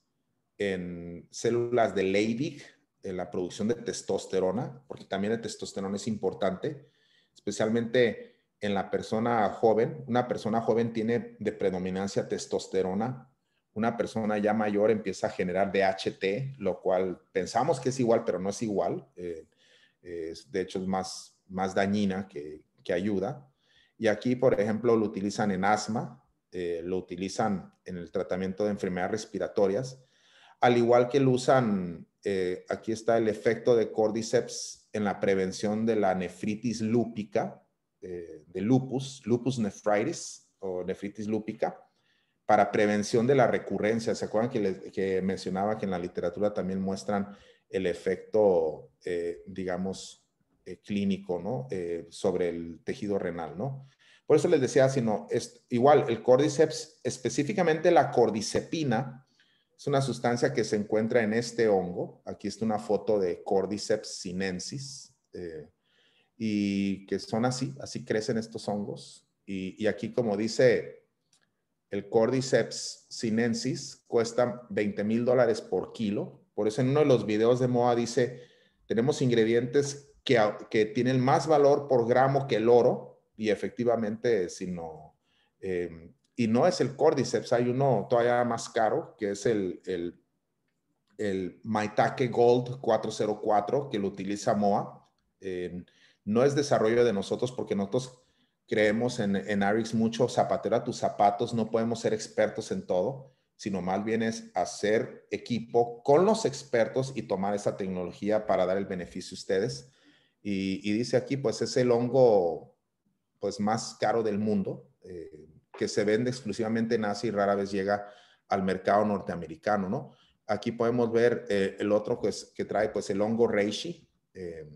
Speaker 1: en células de Leydig, en la producción de testosterona, porque también el testosterona es importante, especialmente en la persona joven. Una persona joven tiene de predominancia testosterona una persona ya mayor empieza a generar DHT, lo cual pensamos que es igual, pero no es igual. Eh, de hecho, es más, más dañina que, ayuda. Y aquí, por ejemplo, lo utilizan en asma, eh, lo utilizan en el tratamiento de enfermedades respiratorias, al igual que lo usan, eh, aquí está el efecto de cordyceps en la prevención de la nefritis lúpica, de lupus, lupus nefritis o nefritis lúpica para prevención de la recurrencia. ¿Se acuerdan que, mencionaba que en la literatura también muestran el efecto, eh, digamos, eh, clínico, ¿no? Eh, sobre el tejido renal, ¿no? Por eso les decía, sino es, igual el cordyceps, específicamente la cordicepina, es una sustancia que se encuentra en este hongo. Aquí está una foto de cordyceps sinensis y que son así, así crecen estos hongos. y aquí, como dice el Cordyceps sinensis cuesta 20 mil dólares por kilo. Por eso en uno de los videos de MOA dice, tenemos ingredientes que, tienen más valor por gramo que el oro y efectivamente si no... Em, y no es el Cordyceps, hay uno todavía más caro que es el, el, Maitake Gold 404 que lo utiliza MOA. no es desarrollo de nosotros porque nosotros creemos en, en Arix mucho, zapatero a tus zapatos, no podemos ser expertos en todo, sino más bien es hacer equipo con los expertos y tomar esa tecnología para dar el beneficio a ustedes. Y, dice aquí, pues es el hongo pues más caro del mundo, eh, que se vende exclusivamente en Asia y rara vez llega al mercado norteamericano, ¿no? Aquí podemos ver eh, el otro pues, que trae pues el hongo reishi. Eh,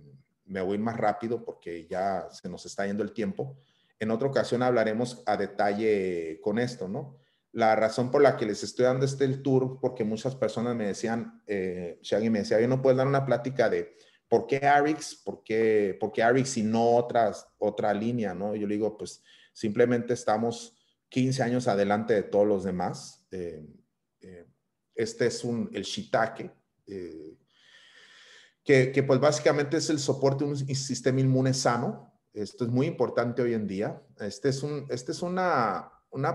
Speaker 1: me voy más rápido porque ya se nos está yendo el tiempo. En otra ocasión hablaremos a detalle con esto, ¿no? La razón por la que les estoy dando este el tour, porque muchas personas me decían, eh, Shaggy me decía, yo no puedes dar una plática de por qué Arix, por qué, por qué Arix y no otras, otra línea, ¿no? Yo le digo, pues simplemente estamos 15 años adelante de todos los demás. Eh, eh, este es un, el shiitake, eh, que, que pues básicamente es el soporte de un sistema inmune sano, esto es muy importante hoy en día. Este es este es una,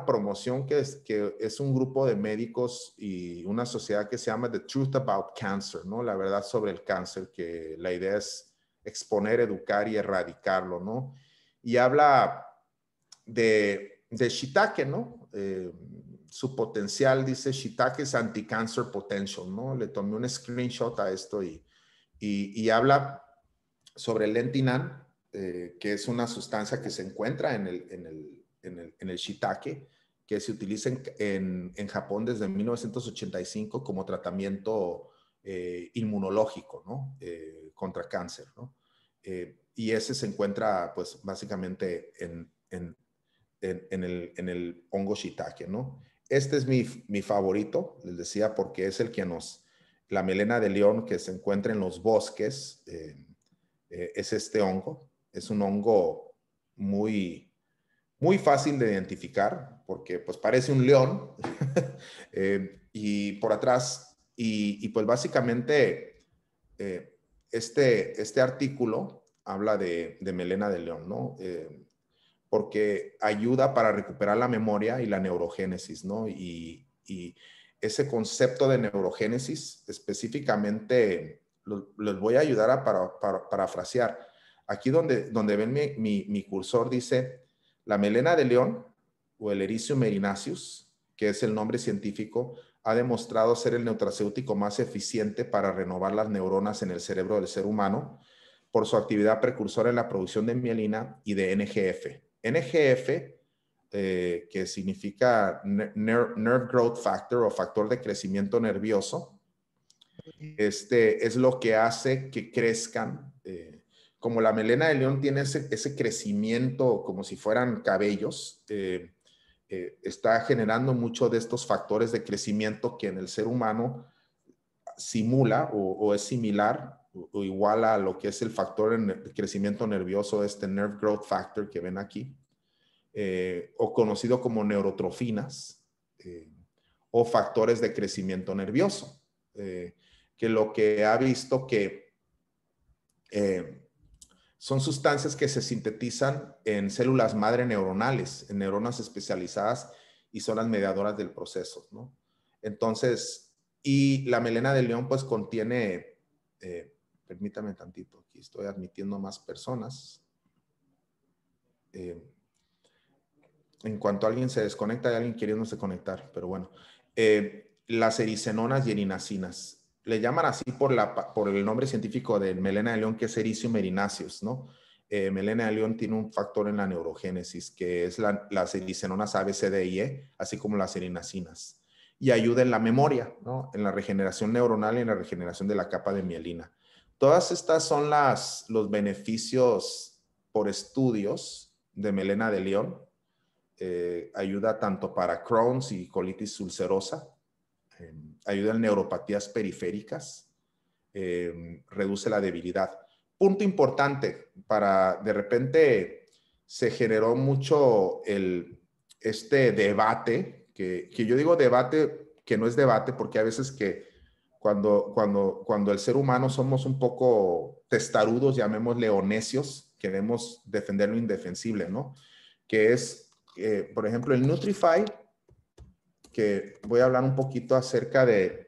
Speaker 1: promoción que es, que es un grupo de médicos y una sociedad que se llama The Truth About Cancer, ¿no? La verdad sobre el cáncer, que la idea es exponer, educar y erradicarlo, ¿no? Y habla de, de shiitake, ¿no? Eh, su potencial, dice shiitake anti-cancer potential, ¿no? Le tomé un screenshot a esto y, y, habla sobre el lentinan, eh, que es una sustancia que se encuentra en el, en el, shiitake, que se utiliza en, Japón desde 1985 como tratamiento eh, inmunológico, eh, contra cáncer, y ese se encuentra, pues, básicamente en, el, en el hongo shiitake, Este es mi, favorito, les decía, porque es el que nos, la melena de león que se encuentra en los bosques, es este hongo es un hongo muy, muy fácil de identificar porque pues parece un león (laughs) eh, y por atrás y, pues básicamente eh, este, este artículo habla de, melena de león, ¿no? Eh, porque ayuda para recuperar la memoria y la neurogénesis, ¿no? Y, ese concepto de neurogénesis específicamente los, voy a ayudar a para, parafrasear Aquí donde, donde ven mi, cursor dice la melena de león o el Ericium erinaceus, que es el nombre científico, ha demostrado ser el neutracéutico más eficiente para renovar las neuronas en el cerebro del ser humano por su actividad precursora en la producción de mielina y de NGF. NGF, eh, que significa Nerve Growth Factor o factor de crecimiento nervioso, este es lo que hace que crezcan eh, como la melena de león tiene ese, crecimiento como si fueran cabellos, eh, eh, está generando mucho de estos factores de crecimiento que en el ser humano simula o, es similar o, igual a lo que es el factor de crecimiento nervioso, este nerve growth factor que ven aquí, eh, o conocido como neurotrofinas o factores de crecimiento nervioso, que lo que ha visto que son sustancias que se sintetizan en células madre neuronales, en neuronas especializadas y son las mediadoras del proceso, Entonces, y la melena del león pues contiene, eh, permítame tantito, aquí estoy admitiendo más personas. Eh, en cuanto alguien se desconecta, hay alguien queriéndose conectar, pero bueno. Eh, las ericenonas y erinacinas le llaman así por, la, por el nombre científico de melena de león, que es ericio erinaceus, ¿no? Eh, melena de león tiene un factor en la neurogénesis, que es la, las ericenonas ABCDIE, así como las erinacinas, y ayuda en la memoria, ¿no? En la regeneración neuronal y en la regeneración de la capa de mielina. Todas estas son las, los beneficios por estudios de melena de león. Eh, ayuda tanto para Crohn's y colitis ulcerosa, ayuda en neuropatías periféricas, eh, reduce la debilidad. Punto importante para, de repente se generó mucho el, este debate, que, yo digo debate que no es debate porque a veces que cuando, cuando, cuando el ser humano somos un poco testarudos, llamemos onesios, queremos defender lo indefensible, ¿no? Que es, eh, por ejemplo, el Nutrify que voy a hablar un poquito acerca de,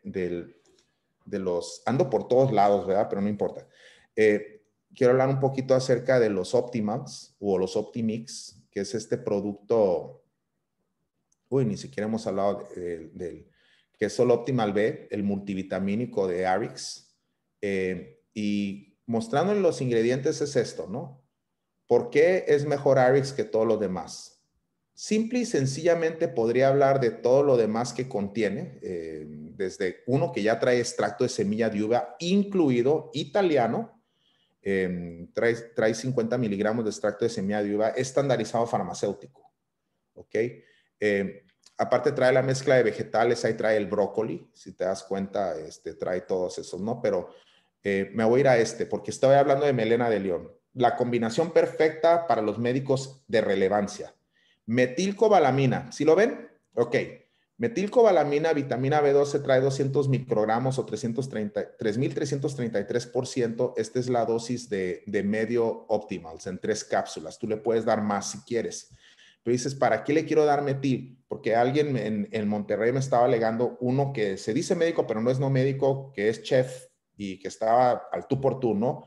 Speaker 1: los, ando por todos lados, ¿verdad? Pero no importa. Eh, quiero hablar un poquito acerca de los Optimals o los Optimix, que es este producto, uy, ni siquiera hemos hablado del, que es solo Optimal B, el multivitamínico de Arix. Eh, y mostrando los ingredientes es esto, ¿no? ¿Por qué es mejor Arix que todos los demás? Simple y sencillamente podría hablar de todo lo demás que contiene, eh, desde uno que ya trae extracto de semilla de uva incluido italiano, em, trae, 50 miligramos de extracto de semilla de uva estandarizado farmacéutico. ¿Ok? Em, aparte trae la mezcla de vegetales, ahí trae el brócoli, si te das cuenta, este, trae todos esos, ¿no? Pero eh, me voy a ir a este, porque estoy hablando de melena de león. La combinación perfecta para los médicos de relevancia. Metilcobalamina, si lo ven? Ok. Metilcobalamina, vitamina B12 trae 200 microgramos o 3.333%. Esta es la dosis de, de medio optimal en tres cápsulas. Tú le puedes dar más si quieres. Pero dices, ¿para qué le quiero dar metil? Porque alguien en, en, Monterrey me estaba alegando uno que se dice médico, pero no es no médico, que es chef y que estaba al tú por tú, ¿no?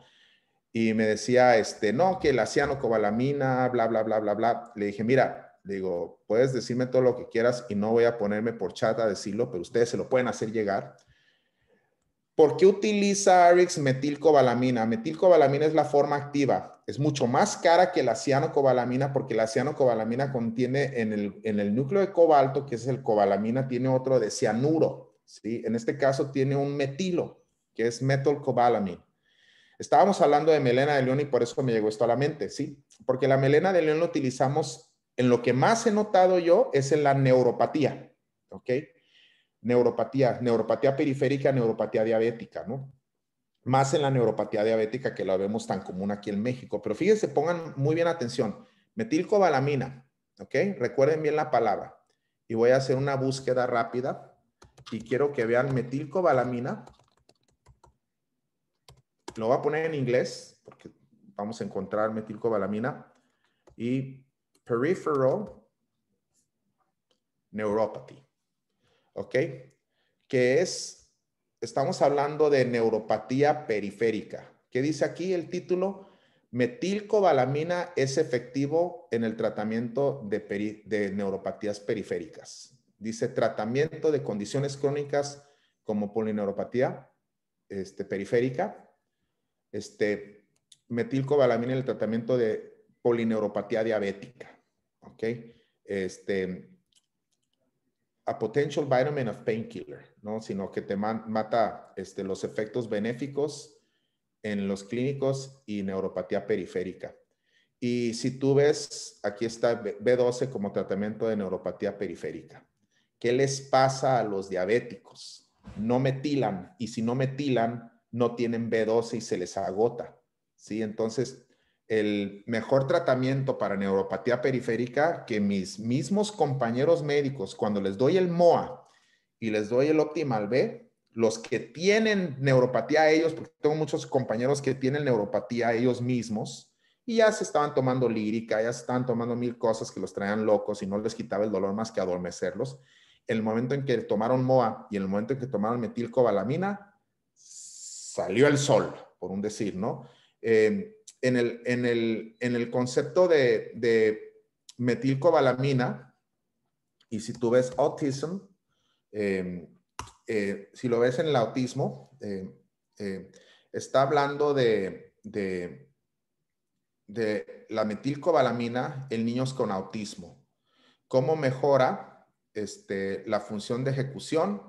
Speaker 1: y me decía, este, no, que la cianocobalamina, bla, bla, bla, bla, bla. Le dije, mira, digo, puedes decirme todo lo que quieras y no voy a ponerme por chat a decirlo, pero ustedes se lo pueden hacer llegar. ¿Por qué utiliza Arix metilcobalamina? Metilcobalamina es la forma activa. Es mucho más cara que la cianocobalamina porque la cianocobalamina contiene en el, en el núcleo de cobalto, que es el cobalamina, tiene otro de cianuro. ¿sí? En este caso tiene un metilo, que es metilcobalamina. Estábamos hablando de melena de león y por eso me llegó esto a la mente, ¿sí? Porque la melena de león la utilizamos en lo que más he notado yo es en la neuropatía, ¿ok? Neuropatía, neuropatía periférica, neuropatía diabética, ¿no? Más en la neuropatía diabética que la vemos tan común aquí en México. Pero fíjense, pongan muy bien atención. Metilcobalamina, ¿ok? Recuerden bien la palabra. Y voy a hacer una búsqueda rápida y quiero que vean metilcobalamina lo voy a poner en inglés porque vamos a encontrar metilcobalamina y peripheral neuropathy. ¿Ok? Que es, estamos hablando de neuropatía periférica. ¿Qué dice aquí el título? Metilcobalamina es efectivo en el tratamiento de, neuropatías periféricas. Dice tratamiento de condiciones crónicas como polineuropatía este, periférica, este, metilcobalamina en el tratamiento de polineuropatía diabética. ¿Ok? Este, a potential vitamin of painkiller, ¿no? Sino que te mata este, los efectos benéficos en los clínicos y neuropatía periférica. Y si tú ves, aquí está B12 como tratamiento de neuropatía periférica. ¿Qué les pasa a los diabéticos? No metilan y si no metilan, no tienen B12 y se les agota, ¿sí? Entonces, el mejor tratamiento para neuropatía periférica que mis mismos compañeros médicos, cuando les doy el MOA y les doy el Optimal B, los que tienen neuropatía ellos, porque tengo muchos compañeros que tienen neuropatía a ellos mismos, y ya se estaban tomando lírica, ya se estaban tomando mil cosas que los traían locos y no les quitaba el dolor más que adormecerlos. El momento en que tomaron MOA y el momento en que tomaron metilcobalamina, salió el sol, por un decir, ¿no? Eh, en, el, concepto de, metilcobalamina, y si tú ves autism, em, eh, si lo ves en el autismo, em, em, está hablando de, la metilcobalamina en niños con autismo. ¿Cómo mejora este, la función de ejecución,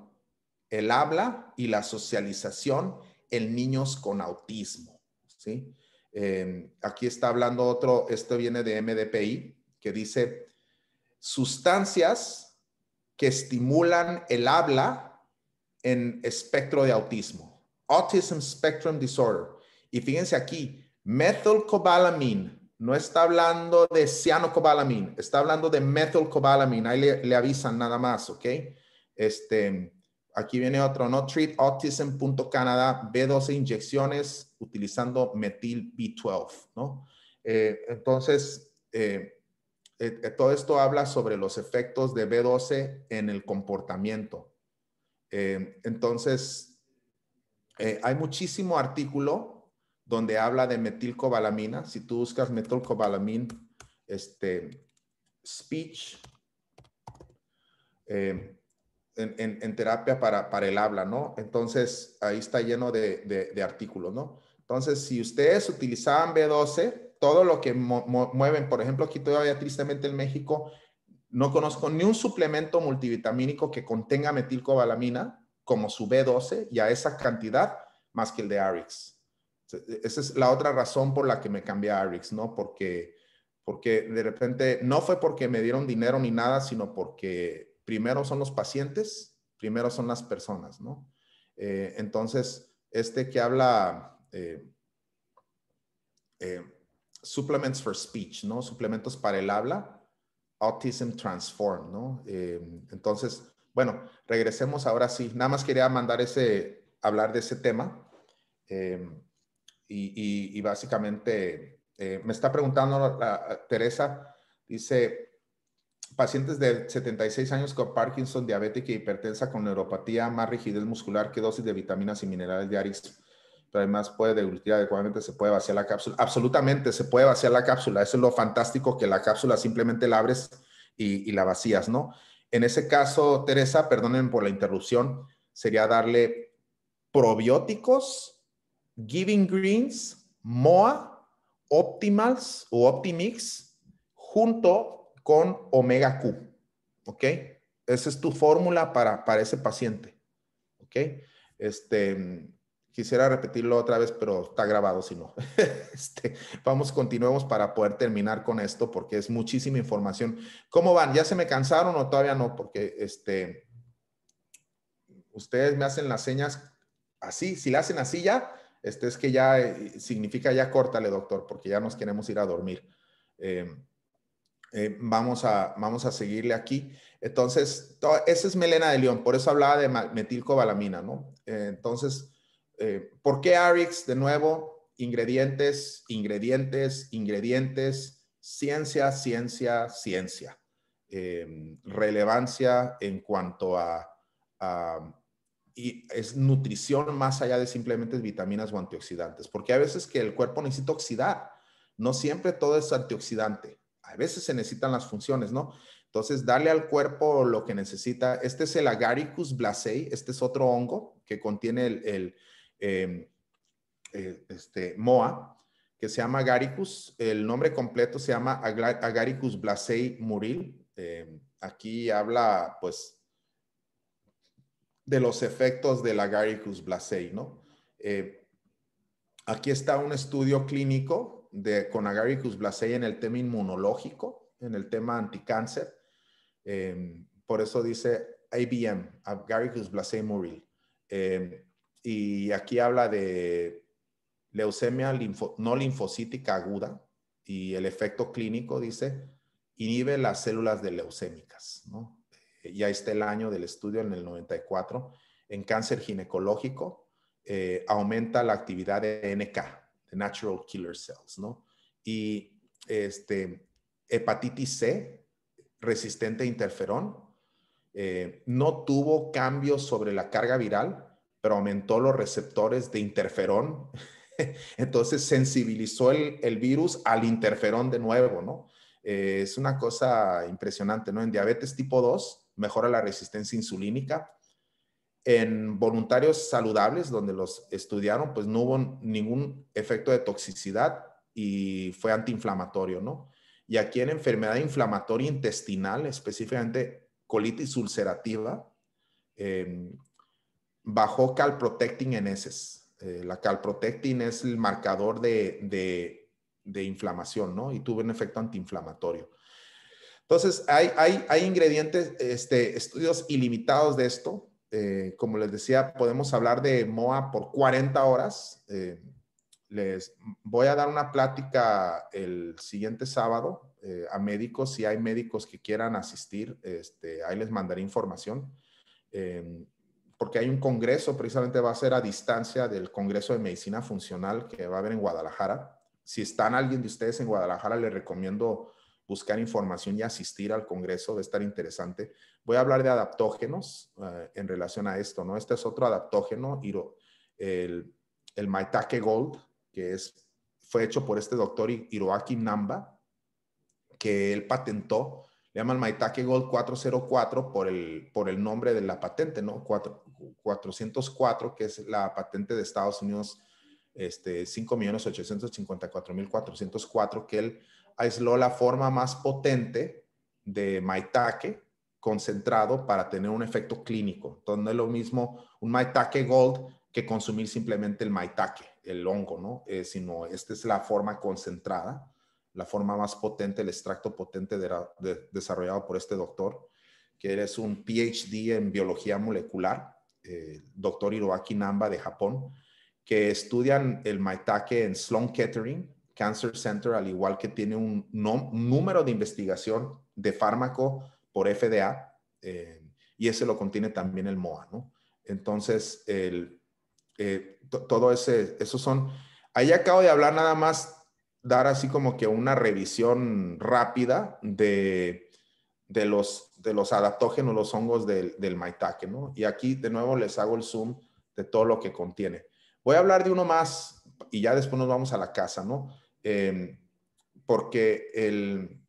Speaker 1: el habla y la socialización en niños con autismo. ¿sí? Em, aquí está hablando otro, esto viene de MDPI, que dice sustancias que estimulan el habla en espectro de autismo. Autism Spectrum Disorder. Y fíjense aquí, methylcobalamin, no está hablando de cianocobalamin, está hablando de methylcobalamin, ahí le, le avisan nada más, ¿ok? Este, Aquí viene otro, ¿no? Treat Canadá B12 inyecciones utilizando metil B12, ¿no? Eh, entonces, eh, eh, todo esto habla sobre los efectos de B12 en el comportamiento. entonces, hay muchísimo artículo donde habla de metilcobalamina. Si tú buscas metilcobalamina, este, speech, eh, en, terapia para, el habla, ¿no? Entonces, ahí está lleno de, artículos, ¿no? Entonces, si ustedes utilizaban B12, todo lo que mueven, por ejemplo, aquí todavía tristemente en México, no conozco ni un suplemento multivitamínico que contenga metilcobalamina como su B12 y a esa cantidad más que el de Arix. E, esa es la otra razón por la que me cambié a Arix, ¿no? Porque, porque de repente no fue porque me dieron dinero ni nada, sino porque primero son los pacientes, primero son las personas, ¿no? Eh, entonces, este que habla eh, eh, Supplements for Speech, ¿no? Suplementos para el habla, Autism Transform, ¿no? entonces, bueno, regresemos ahora sí. Nada más quería mandar ese, hablar de ese tema. Y, básicamente me está preguntando Teresa, dice, pacientes de 76 años con Parkinson, diabética y e hipertensa con neuropatía, más rigidez muscular que dosis de vitaminas y minerales diarios. Pero además puede deglutir adecuadamente, se puede vaciar la cápsula. Absolutamente, se puede vaciar la cápsula. Eso es lo fantástico que la cápsula simplemente la abres y, y la vacías, ¿no? En ese caso, Teresa, perdonen por la interrupción, sería darle probióticos, Giving Greens, MOA, Optimals o Optimix junto con omega Q. ¿Ok? Esa es tu fórmula para, para ese paciente. ¿Ok? Este, quisiera repetirlo otra vez, pero está grabado si no. (laughs) Este, vamos, continuemos para poder terminar con esto porque es muchísima información. ¿Cómo van? ¿Ya se me cansaron o todavía no? Porque este, ustedes me hacen las señas así. Si la hacen así ya, este es que ya eh, significa ya córtale, doctor, porque ya nos queremos ir a dormir. Eh, eh, vamos, a, vamos a seguirle aquí. Entonces, esa es melena de león, por eso hablaba de metilcobalamina, ¿no? Eh, entonces, eh, ¿por qué Arix? De nuevo, ingredientes, ingredientes, ingredientes, ciencia, ciencia, ciencia. Em, relevancia en cuanto a, a y es nutrición más allá de simplemente vitaminas o antioxidantes, porque a veces que el cuerpo necesita oxidar, no siempre todo es antioxidante a veces se necesitan las funciones, ¿no? Entonces, darle al cuerpo lo que necesita. Este es el Agaricus blasei. este es otro hongo que contiene el, em, eh, este, MOA, que se llama Agaricus. El nombre completo se llama Agaricus blasei muril. Em, aquí habla, pues, de los efectos del Agaricus blazei, ¿no? Eh, aquí está un estudio clínico de, con Agaricus blasei en el tema inmunológico, en el tema anticáncer. Em, por eso dice ABM, Agaricus blasei muril. Em, y aquí habla de leucemia no linfocítica aguda y el efecto clínico, dice, inhibe las células de leucémicas. Eh, ya está el año del estudio en el 94. En cáncer ginecológico, eh, aumenta la actividad de NK, natural killer cells, ¿no? Y este, hepatitis C, resistente a interferón, eh, no tuvo cambios sobre la carga viral, pero aumentó los receptores de interferón. (laughs) Entonces sensibilizó el, virus al interferón de nuevo, ¿no? Eh, es una cosa impresionante, ¿no? En diabetes tipo 2 mejora la resistencia insulínica, en voluntarios saludables donde los estudiaron, pues no hubo ningún efecto de toxicidad y fue antiinflamatorio, ¿no? Y aquí en enfermedad inflamatoria intestinal, específicamente colitis ulcerativa, em, bajó calprotectin en heces. Eh, la calprotectin es el marcador de, inflamación, ¿no? Y tuvo un efecto antiinflamatorio. Entonces, hay, ingredientes, este, estudios ilimitados de esto, eh, como les decía, podemos hablar de MOA por 40 horas. Eh, les voy a dar una plática el siguiente sábado eh, a médicos. Si hay médicos que quieran asistir, este, ahí les mandaré información. Em, porque hay un congreso, precisamente va a ser a distancia del Congreso de Medicina Funcional que va a haber en Guadalajara. Si están alguien de ustedes en Guadalajara, les recomiendo buscar información y asistir al Congreso, va a estar interesante. Voy a hablar de adaptógenos eh, en relación a esto, ¿no? Este es otro adaptógeno, el, el Maitake Gold, que es, fue hecho por este doctor Hiroaki Namba, que él patentó, le llaman Maitake Gold 404 por el, por el nombre de la patente, ¿no? 4, 404, que es la patente de Estados Unidos, este, 5.854.404, que él aisló la forma más potente de maitake concentrado para tener un efecto clínico. Entonces no es lo mismo un maitake gold que consumir simplemente el maitake, el hongo, ¿no? Eh, sino esta es la forma concentrada, la forma más potente, el extracto potente desarrollado por este doctor, que es un PhD en biología molecular, eh, doctor Hiroaki Namba de Japón, que estudian el maitake en Sloan Kettering, Cancer Center, al igual que tiene un, número de investigación de fármaco por FDA, eh, y ese lo contiene también el MOA, ¿no? Entonces, eh, todo ese, esos son, ahí acabo de hablar nada más, dar así como que una revisión rápida de, los, de los adaptógenos, los hongos del, del maitake, ¿no? Y aquí de nuevo les hago el zoom de todo lo que contiene. Voy a hablar de uno más y ya después nos vamos a la casa, ¿no? Em, porque el,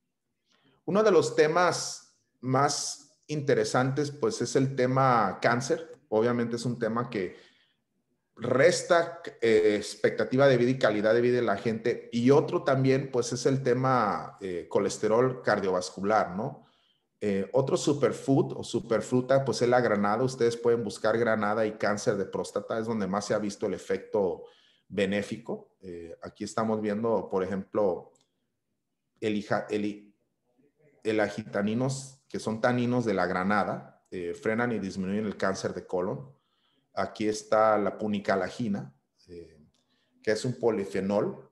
Speaker 1: uno de los temas más interesantes, pues es el tema cáncer. Obviamente es un tema que resta eh, expectativa de vida y calidad de vida de la gente. Y otro también, pues es el tema eh, colesterol cardiovascular, ¿no? Eh, otro superfood o superfruta, pues es la granada. Ustedes pueden buscar granada y cáncer de próstata, es donde más se ha visto el efecto benéfico. Eh, aquí estamos viendo, por ejemplo, el, agitaninos, que son taninos de la granada, eh, frenan y disminuyen el cáncer de colon. Aquí está la punicalagina, eh, que es un polifenol,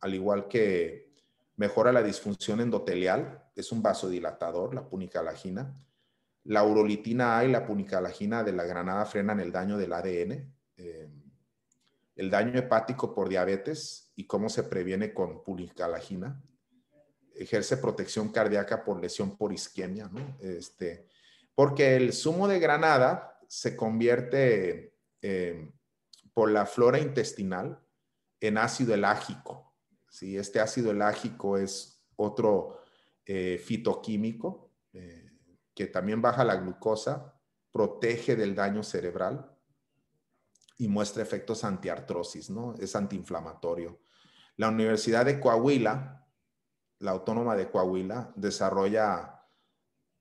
Speaker 1: al igual que mejora la disfunción endotelial, es un vasodilatador, la punicalagina. La urolitina A y la punicalagina de la granada frenan el daño del ADN el daño hepático por diabetes y cómo se previene con pulicalagina. Ejerce protección cardíaca por lesión por isquemia, Este, porque el zumo de granada se convierte em, por la flora intestinal en ácido elágico. Este ácido elágico es otro eh, fitoquímico eh, que también baja la glucosa, protege del daño cerebral y muestra efectos antiartrosis, ¿no? Es antiinflamatorio. La Universidad de Coahuila, la Autónoma de Coahuila, desarrolla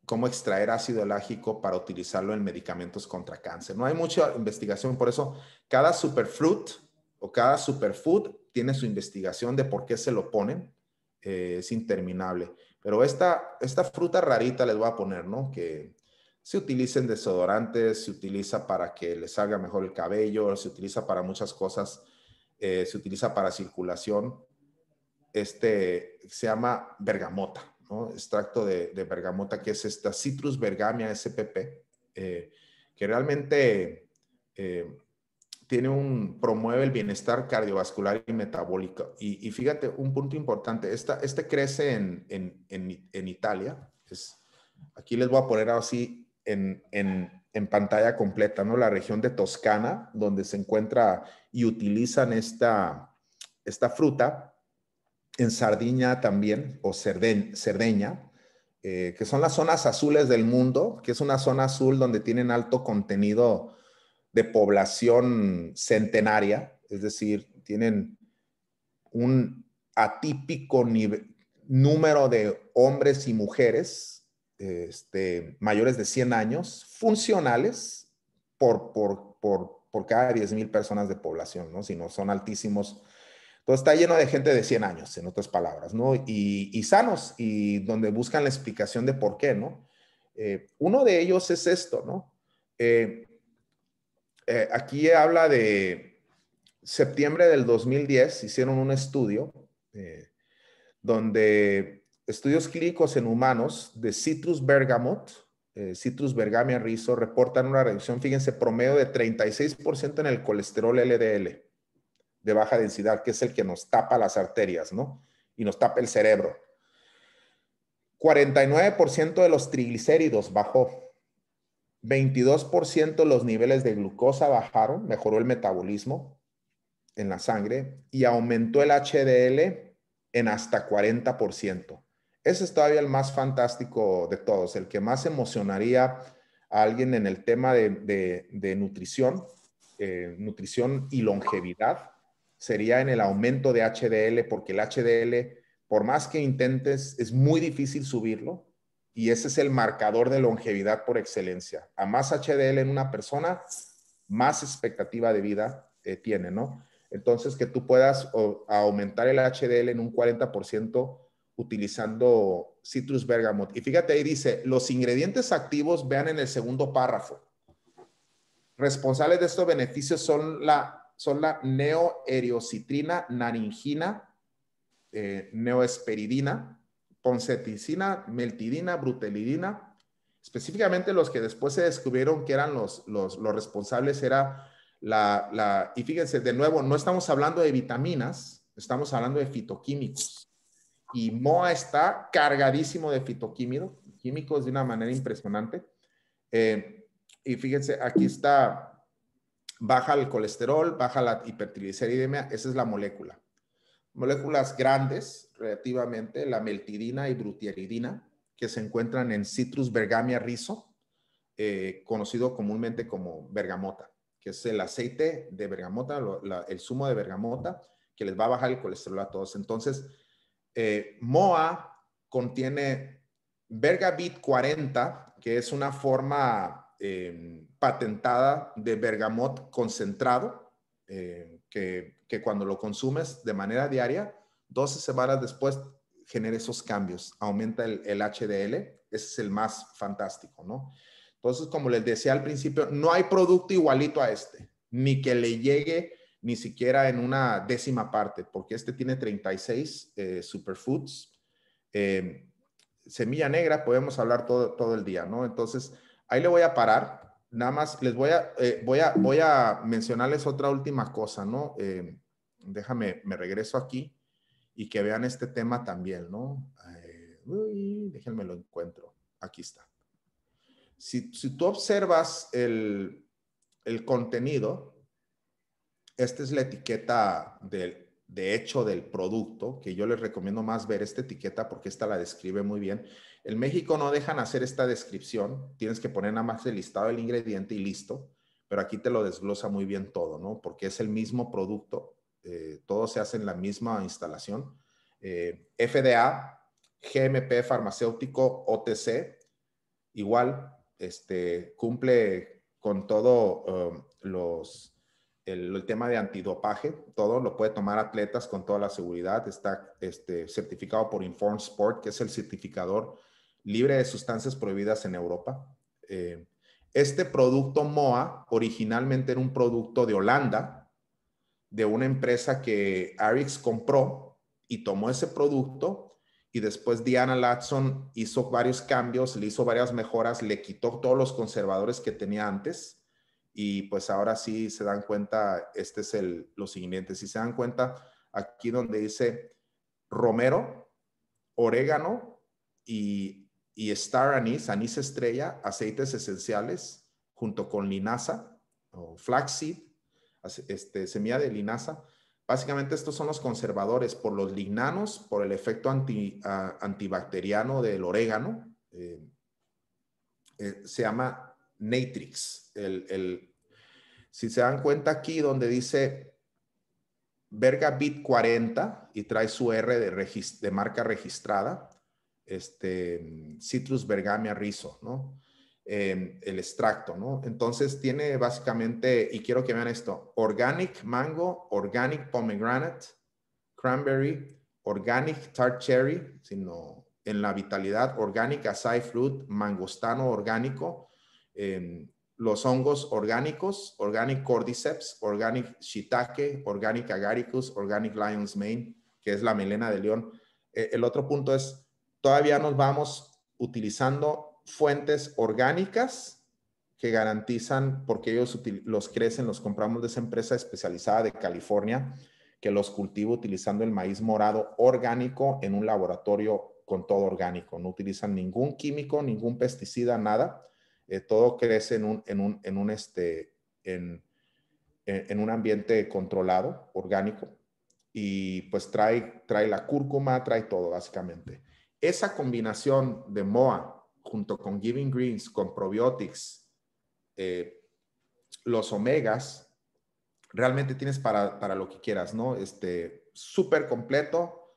Speaker 1: cómo extraer ácido elágico para utilizarlo en medicamentos contra cáncer. No hay mucha investigación, por eso cada superfruit o cada superfood tiene su investigación de por qué se lo ponen. Eh, es interminable. Pero esta, esta fruta rarita les voy a poner, ¿no? Que se utiliza desodorantes, se utiliza para que le salga mejor el cabello, se utiliza para muchas cosas, eh, se utiliza para circulación. Este se llama bergamota, extracto de, bergamota, que es esta Citrus bergamia SPP, eh, que realmente eh, tiene un, promueve el bienestar cardiovascular y metabólico. Y, fíjate, un punto importante, este crece en, Italia, es, aquí les voy a poner así en, pantalla completa, ¿no? La región de Toscana, donde se encuentra y utilizan esta, fruta, en Sardiña también, o Cerdeña, eh, que son las zonas azules del mundo, que es una zona azul donde tienen alto contenido de población centenaria, es decir, tienen un atípico número de hombres y mujeres este, mayores de 100 años funcionales por, por, por, por cada 10,000 personas de población, ¿no? Si no son altísimos. Entonces está lleno de gente de 100 años, en otras palabras, ¿no? Y, sanos, y donde buscan la explicación de por qué, ¿no? Eh, uno de ellos es esto, ¿no? Eh, eh, aquí habla de septiembre del 2010, hicieron un estudio donde estudios clínicos en humanos de Citrus bergamot, eh, Citrus bergamia rizo, reportan una reducción, fíjense, promedio de 36% en el colesterol LDL de baja densidad, que es el que nos tapa las arterias, Y nos tapa el cerebro. 49% de los triglicéridos bajó. 22% los niveles de glucosa bajaron, mejoró el metabolismo en la sangre y aumentó el HDL en hasta 40%. Ese es todavía el más fantástico de todos, el que más emocionaría a alguien en el tema de, nutrición, eh, nutrición y longevidad, sería en el aumento de HDL, porque el HDL, por más que intentes, es muy difícil subirlo y ese es el marcador de longevidad por excelencia. A más HDL en una persona, más expectativa de vida eh, tiene, ¿no? Entonces, que tú puedas aumentar el HDL en un 40% utilizando citrus bergamot. Y fíjate ahí dice, los ingredientes activos, vean en el segundo párrafo. Responsables de estos beneficios son la, son la neoeriocitrina, naringina, eh, neoesperidina, ponceticina, meltidina, brutelidina. Específicamente los que después se descubrieron que eran los, responsables era la, y fíjense, de nuevo, no estamos hablando de vitaminas, estamos hablando de fitoquímicos y MOA está cargadísimo de fitoquímicos químicos de una manera impresionante. Eh, y fíjense, aquí está, baja el colesterol, baja la hipertrigliceridemia, esa es la molécula. Moléculas grandes, relativamente, la meltidina y brutieridina, que se encuentran en Citrus bergamia rizo, eh, conocido comúnmente como bergamota, que es el aceite de bergamota, el zumo de bergamota, que les va a bajar el colesterol a todos. Entonces, eh, MOA contiene Bergabit 40, que es una forma eh, patentada de bergamot concentrado, eh, que, cuando lo consumes de manera diaria, 12 semanas después genera esos cambios, aumenta el, el HDL, ese es el más fantástico, ¿no? Entonces, como les decía al principio, no hay producto igualito a este, ni que le llegue ni siquiera en una décima parte, porque este tiene 36 eh, superfoods. Eh, semilla negra, podemos hablar todo, todo el día, ¿no? Entonces, ahí le voy a parar. Nada más les voy a, eh, voy a, voy a mencionarles otra última cosa, ¿no? déjame, me regreso aquí y que vean este tema también, ¿no? uy, déjenme lo encuentro. Aquí está. Si, tú observas el, el contenido, esta es la etiqueta de hecho del producto, que yo les recomiendo más ver esta etiqueta porque esta la describe muy bien. En México no dejan hacer esta descripción, tienes que poner nada más el listado del ingrediente y listo, pero aquí te lo desglosa muy bien todo, ¿no? Porque es el mismo producto, eh, todo se hace en la misma instalación. Eh, FDA, GMP farmacéutico, OTC, igual, este, cumple con todo um, los el, tema de antidopaje, todo lo puede tomar atletas con toda la seguridad, está este, certificado por Informed Sport, que es el certificador libre de sustancias prohibidas en Europa. Eh, este producto MOA originalmente era un producto de Holanda, de una empresa que Arix compró y tomó ese producto y después Diana Latson hizo varios cambios, le hizo varias mejoras, le quitó todos los conservadores que tenía antes y pues ahora sí se dan cuenta, este es el, lo siguiente, si se dan cuenta, aquí donde dice romero, orégano y, y star anís, anís estrella, aceites esenciales, junto con linaza o flaxseed, este, semilla de linaza. Básicamente estos son los conservadores por los lignanos, por el efecto ah, antibacteriano del orégano. Eh, eh, se llama Natrix, el, si se dan cuenta aquí donde dice Bit 40 y trae su R de, marca registrada, este, Citrus Bergamia Rizo, ¿no? Em, el extracto, ¿no? Entonces tiene básicamente, y quiero que vean esto, Organic Mango, Organic Pomegranate, Cranberry, Organic Tart Cherry, sino en la vitalidad, Organic Acai Fruit, Mangostano Orgánico, em, los hongos orgánicos, Organic Cordyceps, Organic Shiitake, Organic Agaricus, Organic Lion's Mane, que es la melena de león. Eh, el otro punto es, todavía nos vamos utilizando fuentes orgánicas que garantizan, porque ellos los crecen, los compramos de esa empresa especializada de California, que los cultiva utilizando el maíz morado orgánico en un laboratorio con todo orgánico. No utilizan ningún químico, ningún pesticida, nada eh, todo crece en un, en en un, este, en, en un ambiente controlado, orgánico, y pues trae, trae la cúrcuma, trae todo básicamente. Esa combinación de MOA junto con Giving Greens, con probiotics, eh, los omegas, realmente tienes para, para, lo que quieras, ¿no? Este, súper completo,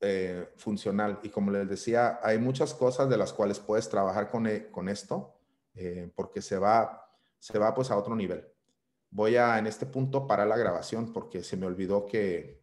Speaker 1: eh, funcional. Y como les decía, hay muchas cosas de las cuales puedes trabajar con, con esto. Eh, porque se va, se va pues a otro nivel. Voy a en este punto para la grabación porque se me olvidó que,